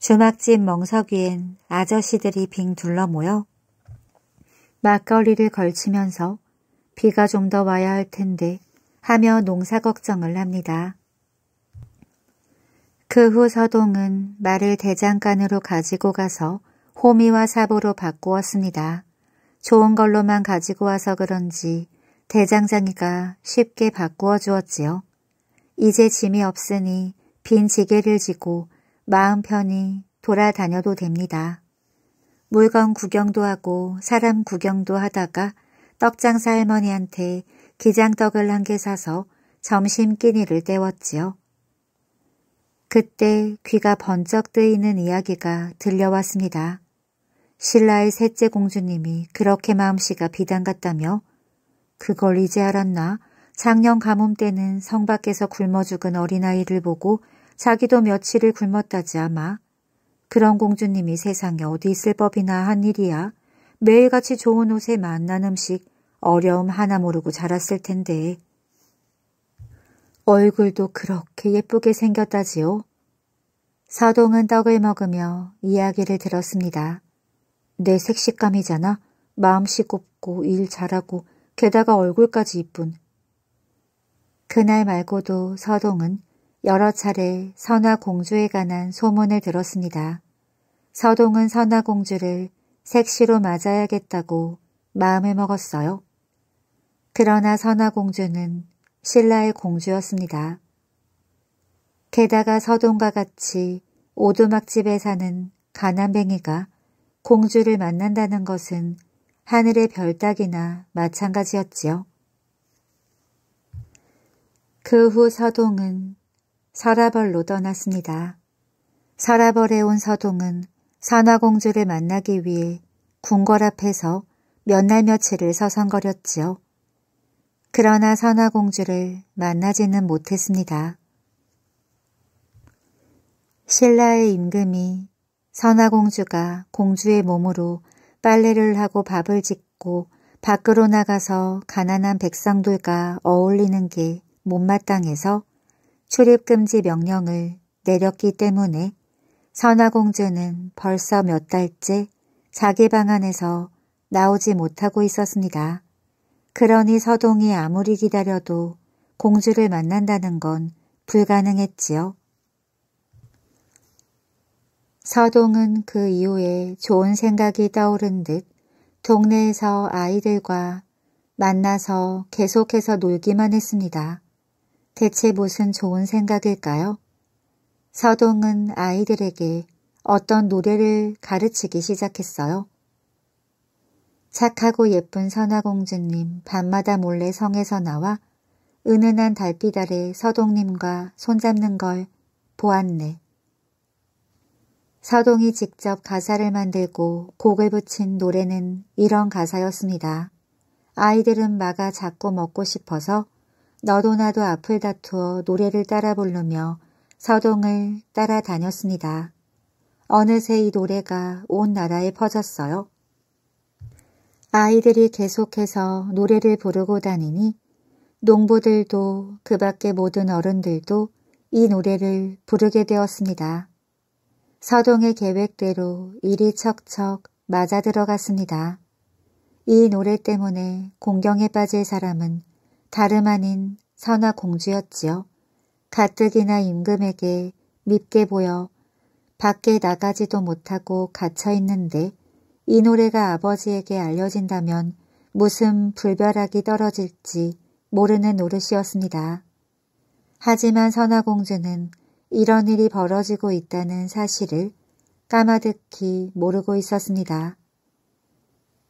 주막집 멍석위엔 아저씨들이 빙 둘러모여 막걸리를 걸치면서 비가 좀 더 와야 할 텐데 하며 농사 걱정을 합니다. 그 후 서동은 말을 대장간으로 가지고 가서 호미와 사보로 바꾸었습니다. 좋은 걸로만 가지고 와서 그런지 대장장이가 쉽게 바꾸어 주었지요. 이제 짐이 없으니 빈 지게를 지고 마음 편히 돌아다녀도 됩니다. 물건 구경도 하고 사람 구경도 하다가 떡장사 할머니한테 기장떡을 한 개 사서 점심 끼니를 때웠지요. 그때 귀가 번쩍 뜨이는 이야기가 들려왔습니다. 신라의 셋째 공주님이 그렇게 마음씨가 비단같다며 그걸 이제 알았나 작년 가뭄 때는 성 밖에서 굶어 죽은 어린아이를 보고 자기도 며칠을 굶었다지 아마 그런 공주님이 세상에 어디 있을 법이나 한 일이야 매일같이 좋은 옷에 만난 음식 어려움 하나 모르고 자랐을 텐데. 얼굴도 그렇게 예쁘게 생겼다지요. 서동은 떡을 먹으며 이야기를 들었습니다. 내 색식감이잖아. 마음씨 곱고 일 잘하고 게다가 얼굴까지 이쁜. 그날 말고도 서동은 여러 차례 선화공주에 관한 소문을 들었습니다. 서동은 선화공주를 색시로 맞아야겠다고 마음을 먹었어요. 그러나 선화공주는 신라의 공주였습니다. 게다가 서동과 같이 오두막집에 사는 가난뱅이가 공주를 만난다는 것은 하늘의 별 따기나 마찬가지였지요. 그 후 서동은 서라벌로 떠났습니다. 서라벌에 온 서동은 선화공주를 만나기 위해 궁궐 앞에서 몇 날 며칠을 서성거렸지요. 그러나 선화공주를 만나지는 못했습니다. 신라의 임금이 선화공주가 공주의 몸으로 빨래를 하고 밥을 짓고 밖으로 나가서 가난한 백성들과 어울리는 게 못마땅해서 출입금지 명령을 내렸기 때문에 선화공주는 벌써 몇 달째 자기 방 안에서 나오지 못하고 있었습니다. 그러니 서동이 아무리 기다려도 공주를 만난다는 건 불가능했지요. 서동은 그 이후에 좋은 생각이 떠오른 듯 동네에서 아이들과 만나서 계속해서 놀기만 했습니다. 대체 무슨 좋은 생각일까요? 서동은 아이들에게 어떤 노래를 가르치기 시작했어요. 착하고 예쁜 선화공주님 밤마다 몰래 성에서 나와 은은한 달빛 아래 서동님과 손잡는 걸 보았네. 서동이 직접 가사를 만들고 곡을 붙인 노래는 이런 가사였습니다. 아이들은 마가 자꾸 먹고 싶어서 너도 나도 앞을 다투어 노래를 따라 부르며 서동을 따라다녔습니다. 어느새 이 노래가 온 나라에 퍼졌어요. 아이들이 계속해서 노래를 부르고 다니니 농부들도 그 밖의 모든 어른들도 이 노래를 부르게 되었습니다. 서동의 계획대로 일이 척척 맞아 들어갔습니다. 이 노래 때문에 공경에 빠질 사람은 다름 아닌 선화 공주였지요. 가뜩이나 임금에게 밉게 보여 밖에 나가지도 못하고 갇혀 있는데 이 노래가 아버지에게 알려진다면 무슨 불벼락이 떨어질지 모르는 노릇이었습니다. 하지만 선화공주는 이런 일이 벌어지고 있다는 사실을 까마득히 모르고 있었습니다.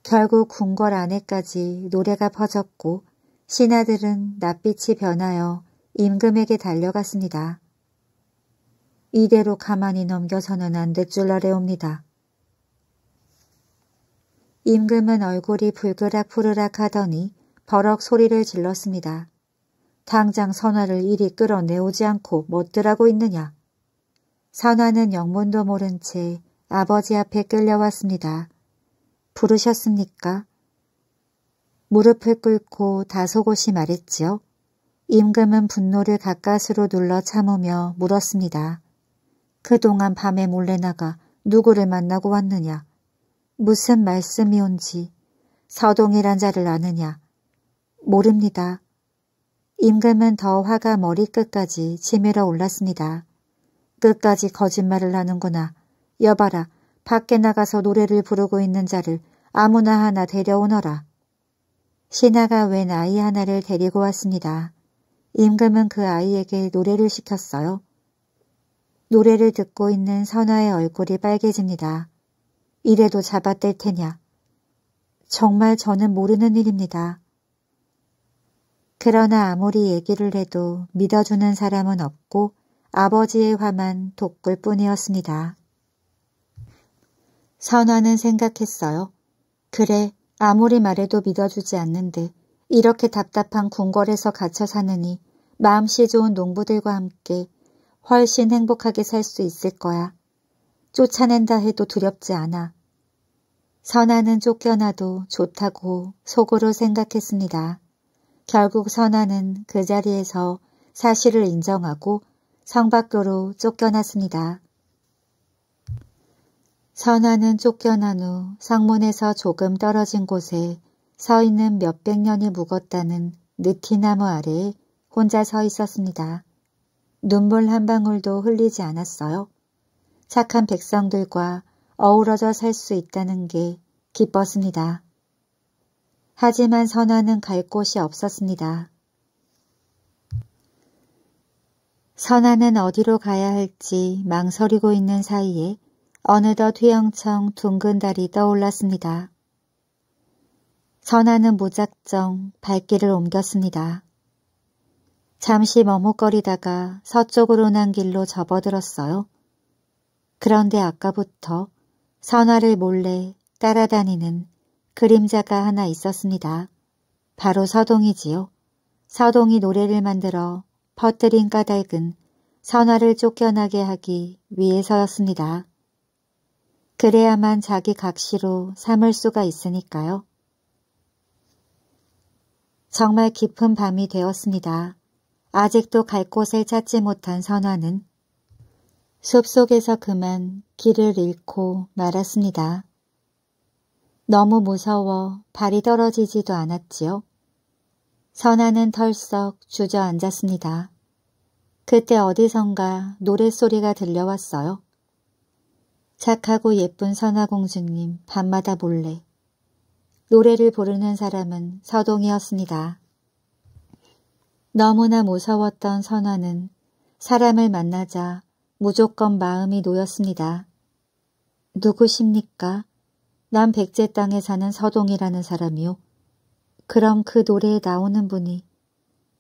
결국 궁궐 안에까지 노래가 퍼졌고 신하들은 낯빛이 변하여 임금에게 달려갔습니다. 이대로 가만히 넘겨서는 안 될줄 아래옵니다. 임금은 얼굴이 불그락 푸르락 하더니 버럭 소리를 질렀습니다. 당장 선화를 이리 끌어내오지 않고 못들하고 있느냐. 선화는 영문도 모른 채 아버지 앞에 끌려왔습니다. 부르셨습니까? 무릎을 꿇고 다소곳이 말했지요. 임금은 분노를 가까스로 눌러 참으며 물었습니다. 그동안 밤에 몰래 나가 누구를 만나고 왔느냐? 무슨 말씀이 온지 서동이란 자를 아느냐? 모릅니다. 임금은 더 화가 머리끝까지 치밀어 올랐습니다. 끝까지 거짓말을 하는구나. 여봐라, 밖에 나가서 노래를 부르고 있는 자를 아무나 하나 데려오너라. 신하가 웬 아이 하나를 데리고 왔습니다. 임금은 그 아이에게 노래를 시켰어요. 노래를 듣고 있는 선아의 얼굴이 빨개집니다. 이래도 잡아뗄 테냐. 정말 저는 모르는 일입니다. 그러나 아무리 얘기를 해도 믿어주는 사람은 없고 아버지의 화만 돋굴 뿐이었습니다. 선화는 생각했어요. 그래, 아무리 말해도 믿어주지 않는데 이렇게 답답한 궁궐에서 갇혀 사느니 마음씨 좋은 농부들과 함께 훨씬 행복하게 살 수 있을 거야. 쫓아낸다 해도 두렵지 않아. 선아는 쫓겨나도 좋다고 속으로 생각했습니다. 결국 선아는 그 자리에서 사실을 인정하고 성밖교로 쫓겨났습니다. 선아는 쫓겨난 후 성문에서 조금 떨어진 곳에 서 있는 몇백 년이 묵었다는 느티나무 아래 혼자 서 있었습니다. 눈물 한 방울도 흘리지 않았어요. 착한 백성들과 어우러져 살 수 있다는 게 기뻤습니다. 하지만 선화는 갈 곳이 없었습니다. 선화는 어디로 가야 할지 망설이고 있는 사이에 어느덧 휘영청 둥근 달이 떠올랐습니다. 선화는 무작정 발길을 옮겼습니다. 잠시 머뭇거리다가 서쪽으로 난 길로 접어들었어요. 그런데 아까부터 선화를 몰래 따라다니는 그림자가 하나 있었습니다. 바로 서동이지요. 서동이 노래를 만들어 퍼뜨린 까닭은 선화를 쫓겨나게 하기 위해서였습니다. 그래야만 자기 각시로 삼을 수가 있으니까요. 정말 깊은 밤이 되었습니다. 아직도 갈 곳을 찾지 못한 선화는 숲속에서 그만 길을 잃고 말았습니다. 너무 무서워 발이 떨어지지도 않았지요. 선아는 털썩 주저앉았습니다. 그때 어디선가 노랫소리가 들려왔어요. 착하고 예쁜 선화공주님 밤마다 몰래 노래를 부르는 사람은 서동이었습니다. 너무나 무서웠던 선화는 사람을 만나자 무조건 마음이 놓였습니다. 누구십니까? 난 백제 땅에 사는 서동이라는 사람이요. 그럼 그 노래에 나오는 분이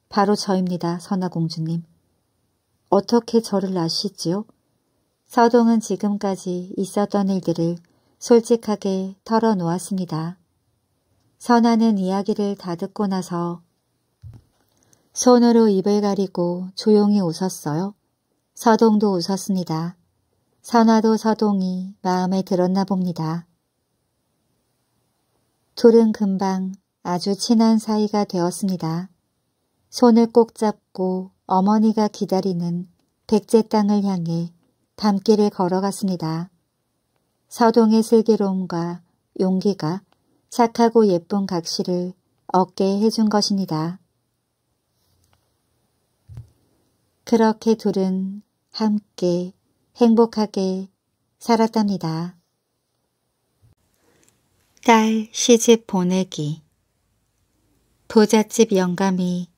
바로 저입니다, 선화공주님. 어떻게 저를 아시지요? 서동은 지금까지 있었던 일들을 솔직하게 털어놓았습니다. 선화는 이야기를 다 듣고 나서 손으로 입을 가리고 조용히 웃었어요. 서동도 웃었습니다. 선화도 서동이 마음에 들었나 봅니다. 둘은 금방 아주 친한 사이가 되었습니다. 손을 꼭 잡고 어머니가 기다리는 백제 땅을 향해 밤길을 걸어갔습니다. 서동의 슬기로움과 용기가 착하고 예쁜 각시를 어깨에 해준 것입니다. 그렇게 둘은 함께 행복하게 살았답니다. 딸 시집 보내기 부잣집 영감이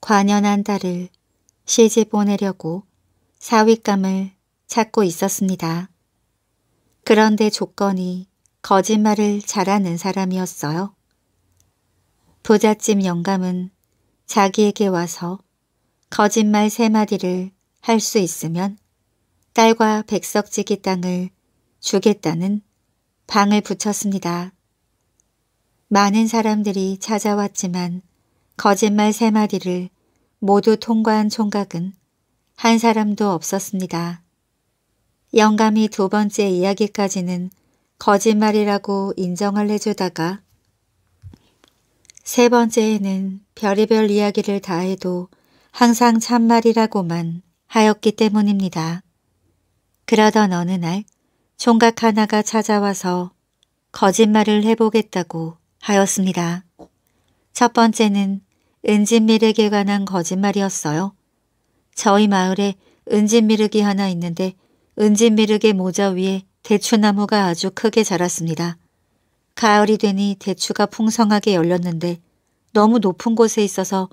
관연한 딸을 시집 보내려고 사윗감을 찾고 있었습니다. 그런데 조건이 거짓말을 잘하는 사람이었어요. 부잣집 영감은 자기에게 와서 거짓말 세 마디를 할 수 있으면 딸과 백석지기 땅을 주겠다는 방을 붙였습니다. 많은 사람들이 찾아왔지만 거짓말 세 마디를 모두 통과한 총각은 한 사람도 없었습니다. 영감이 두 번째 이야기까지는 거짓말이라고 인정을 해주다가 세 번째에는 별의별 이야기를 다 해도 항상 참말이라고만 하였기 때문입니다. 그러던 어느 날 총각 하나가 찾아와서 거짓말을 해보겠다고 하였습니다. 첫 번째는 은진미륵에 관한 거짓말이었어요. 저희 마을에 은진미륵이 하나 있는데 은진미륵의 모자 위에 대추나무가 아주 크게 자랐습니다. 가을이 되니 대추가 풍성하게 열렸는데 너무 높은 곳에 있어서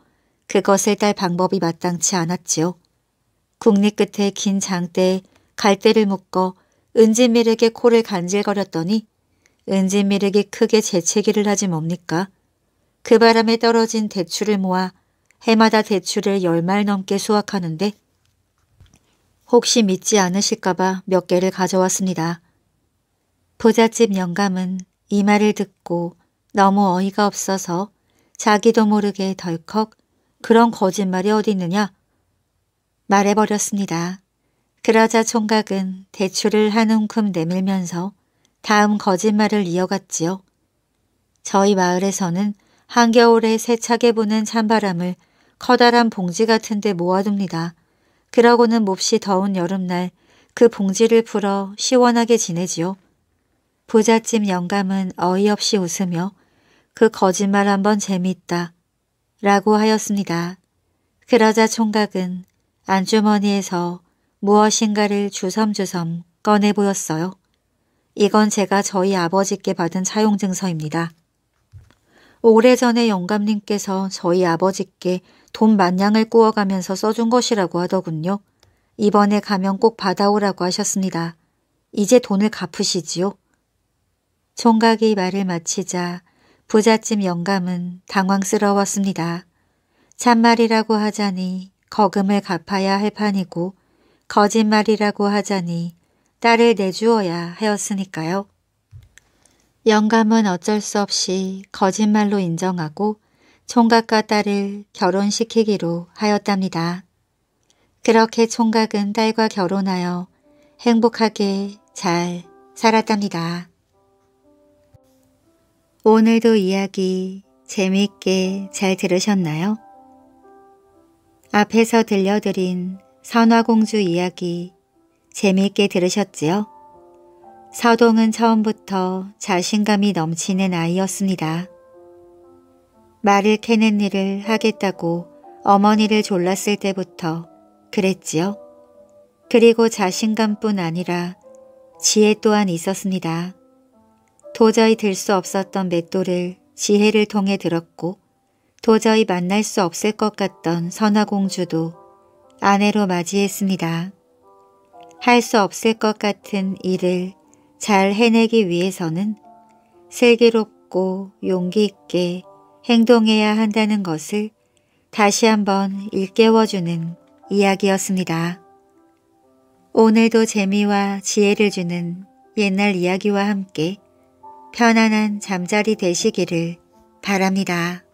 그것을딸 방법이 마땅치 않았지요. 국립 끝에 긴 장대에 갈대를 묶어 은진미륵의 코를 간질거렸더니 은진미륵이 크게 재채기를 하지 뭡니까? 그 바람에 떨어진 대추를 모아 해마다 대추를 열 말 넘게 수확하는데 혹시 믿지 않으실까봐 몇 개를 가져왔습니다. 부잣집 영감은 이 말을 듣고 너무 어이가 없어서 자기도 모르게 덜컥 그런 거짓말이 어디 있느냐? 말해버렸습니다. 그러자 총각은 대출을 한 움큼 내밀면서 다음 거짓말을 이어갔지요. 저희 마을에서는 한겨울에 세차게 부는 찬바람을 커다란 봉지 같은 데 모아둡니다. 그러고는 몹시 더운 여름날 그 봉지를 풀어 시원하게 지내지요. 부잣집 영감은 어이없이 웃으며 그 거짓말 한번 재미있다. 라고 하였습니다. 그러자 총각은 안주머니에서 무엇인가를 주섬주섬 꺼내 보였어요. 이건 제가 저희 아버지께 받은 차용증서입니다 오래전에 영감님께서 저희 아버지께 돈 만냥을 꾸어가면서 써준 것이라고 하더군요. 이번에 가면 꼭 받아오라고 하셨습니다. 이제 돈을 갚으시지요. 총각이 말을 마치자 부잣집 영감은 당황스러웠습니다. 참말이라고 하자니 거금을 갚아야 할 판이고 거짓말이라고 하자니 딸을 내주어야 하였으니까요. 영감은 어쩔 수 없이 거짓말로 인정하고 총각과 딸을 결혼시키기로 하였답니다. 그렇게 총각은 딸과 결혼하여 행복하게 잘 살았답니다. 오늘도 이야기 재미있게잘 들으셨나요? 앞에서 들려드린 선화공주 이야기 재미있게 들으셨지요? 서동은 처음부터 자신감이 넘치는 아이였습니다. 말을 캐는 일을 하겠다고 어머니를 졸랐을 때부터 그랬지요. 그리고 자신감뿐 아니라 지혜 또한 있었습니다. 도저히 들 수 없었던 맷돌을 지혜를 통해 들었고 도저히 만날 수 없을 것 같던 선화공주도 아내로 맞이했습니다. 할 수 없을 것 같은 일을 잘 해내기 위해서는 슬기롭고 용기 있게 행동해야 한다는 것을 다시 한번 일깨워주는 이야기였습니다. 오늘도 재미와 지혜를 주는 옛날 이야기와 함께 편안한 잠자리 되시기를 바랍니다.